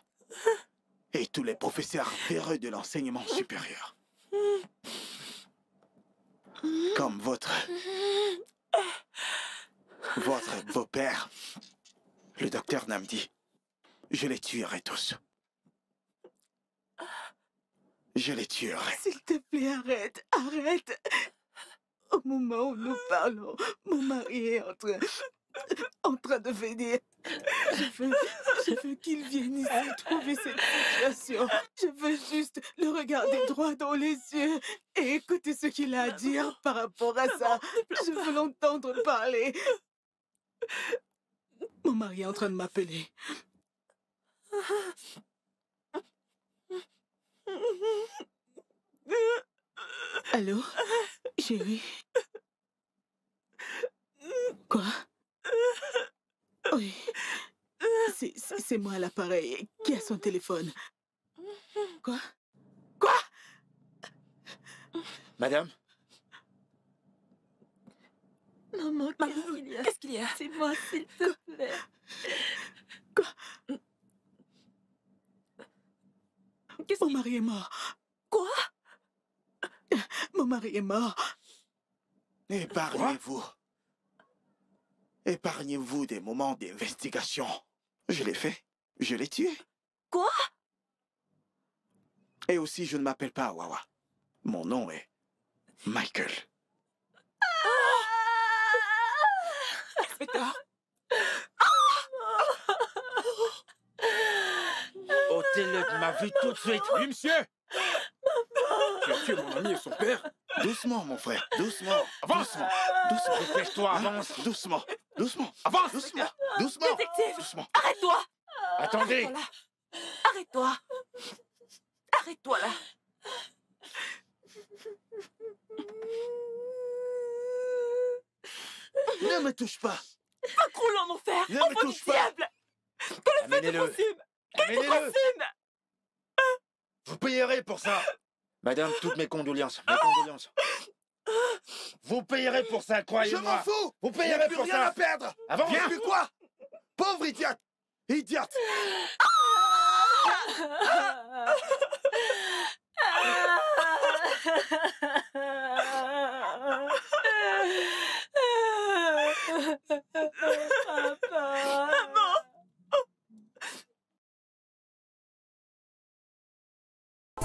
et tous les professeurs véreux de l'enseignement supérieur. Comme votre... Votre beau-père, le docteur Namdi, je les tuerai tous. Je les tuerai. S'il te plaît, arrête, arrête. Au moment où nous parlons, mon mari est en train, en train de venir. Je veux, je veux qu'il vienne ici trouver cette situation. Je veux juste le regarder droit dans les yeux et écouter ce qu'il a à dire par rapport à ça. Je veux l'entendre parler. Mon mari est en train de m'appeler. Allô Chérie Quoi Oui. C'est moi à l'appareil. Qui a son téléphone Quoi Quoi Madame Maman, qu'est-ce qu'il y a, C'est moi, s'il te plaît. Quoi mon oh. mari est mort. Quoi Mon mari est mort. Épargnez-vous. Épargnez-vous des moments d'investigation. Je l'ai fait. Je l'ai tué. Quoi Et aussi, je ne m'appelle pas Wawa. Mon nom est Michael. Ah! ôtez-le de ma vue tout de suite. Oui, monsieur Maman Tu as tué mon ami et son père Doucement, mon frère, doucement. Avance Doucement, Dépêche-toi, hein? avance Doucement, doucement. Avance Doucement, euh, doucement. Détective Doucement. Arrête-toi Attendez Arrête-toi Arrête-toi là Ne me touche pas Va crouler en enfer Ne me touche pas Que le fait de possible vous payerez pour ça Madame, toutes mes condoléances. Mes condoléances. Vous payerez pour ça, croyez-moi Je m'en fous Vous payerez plus pour rien ça à perdre Avant Viens plus quoi Pauvre idiote Idiote Papa ah!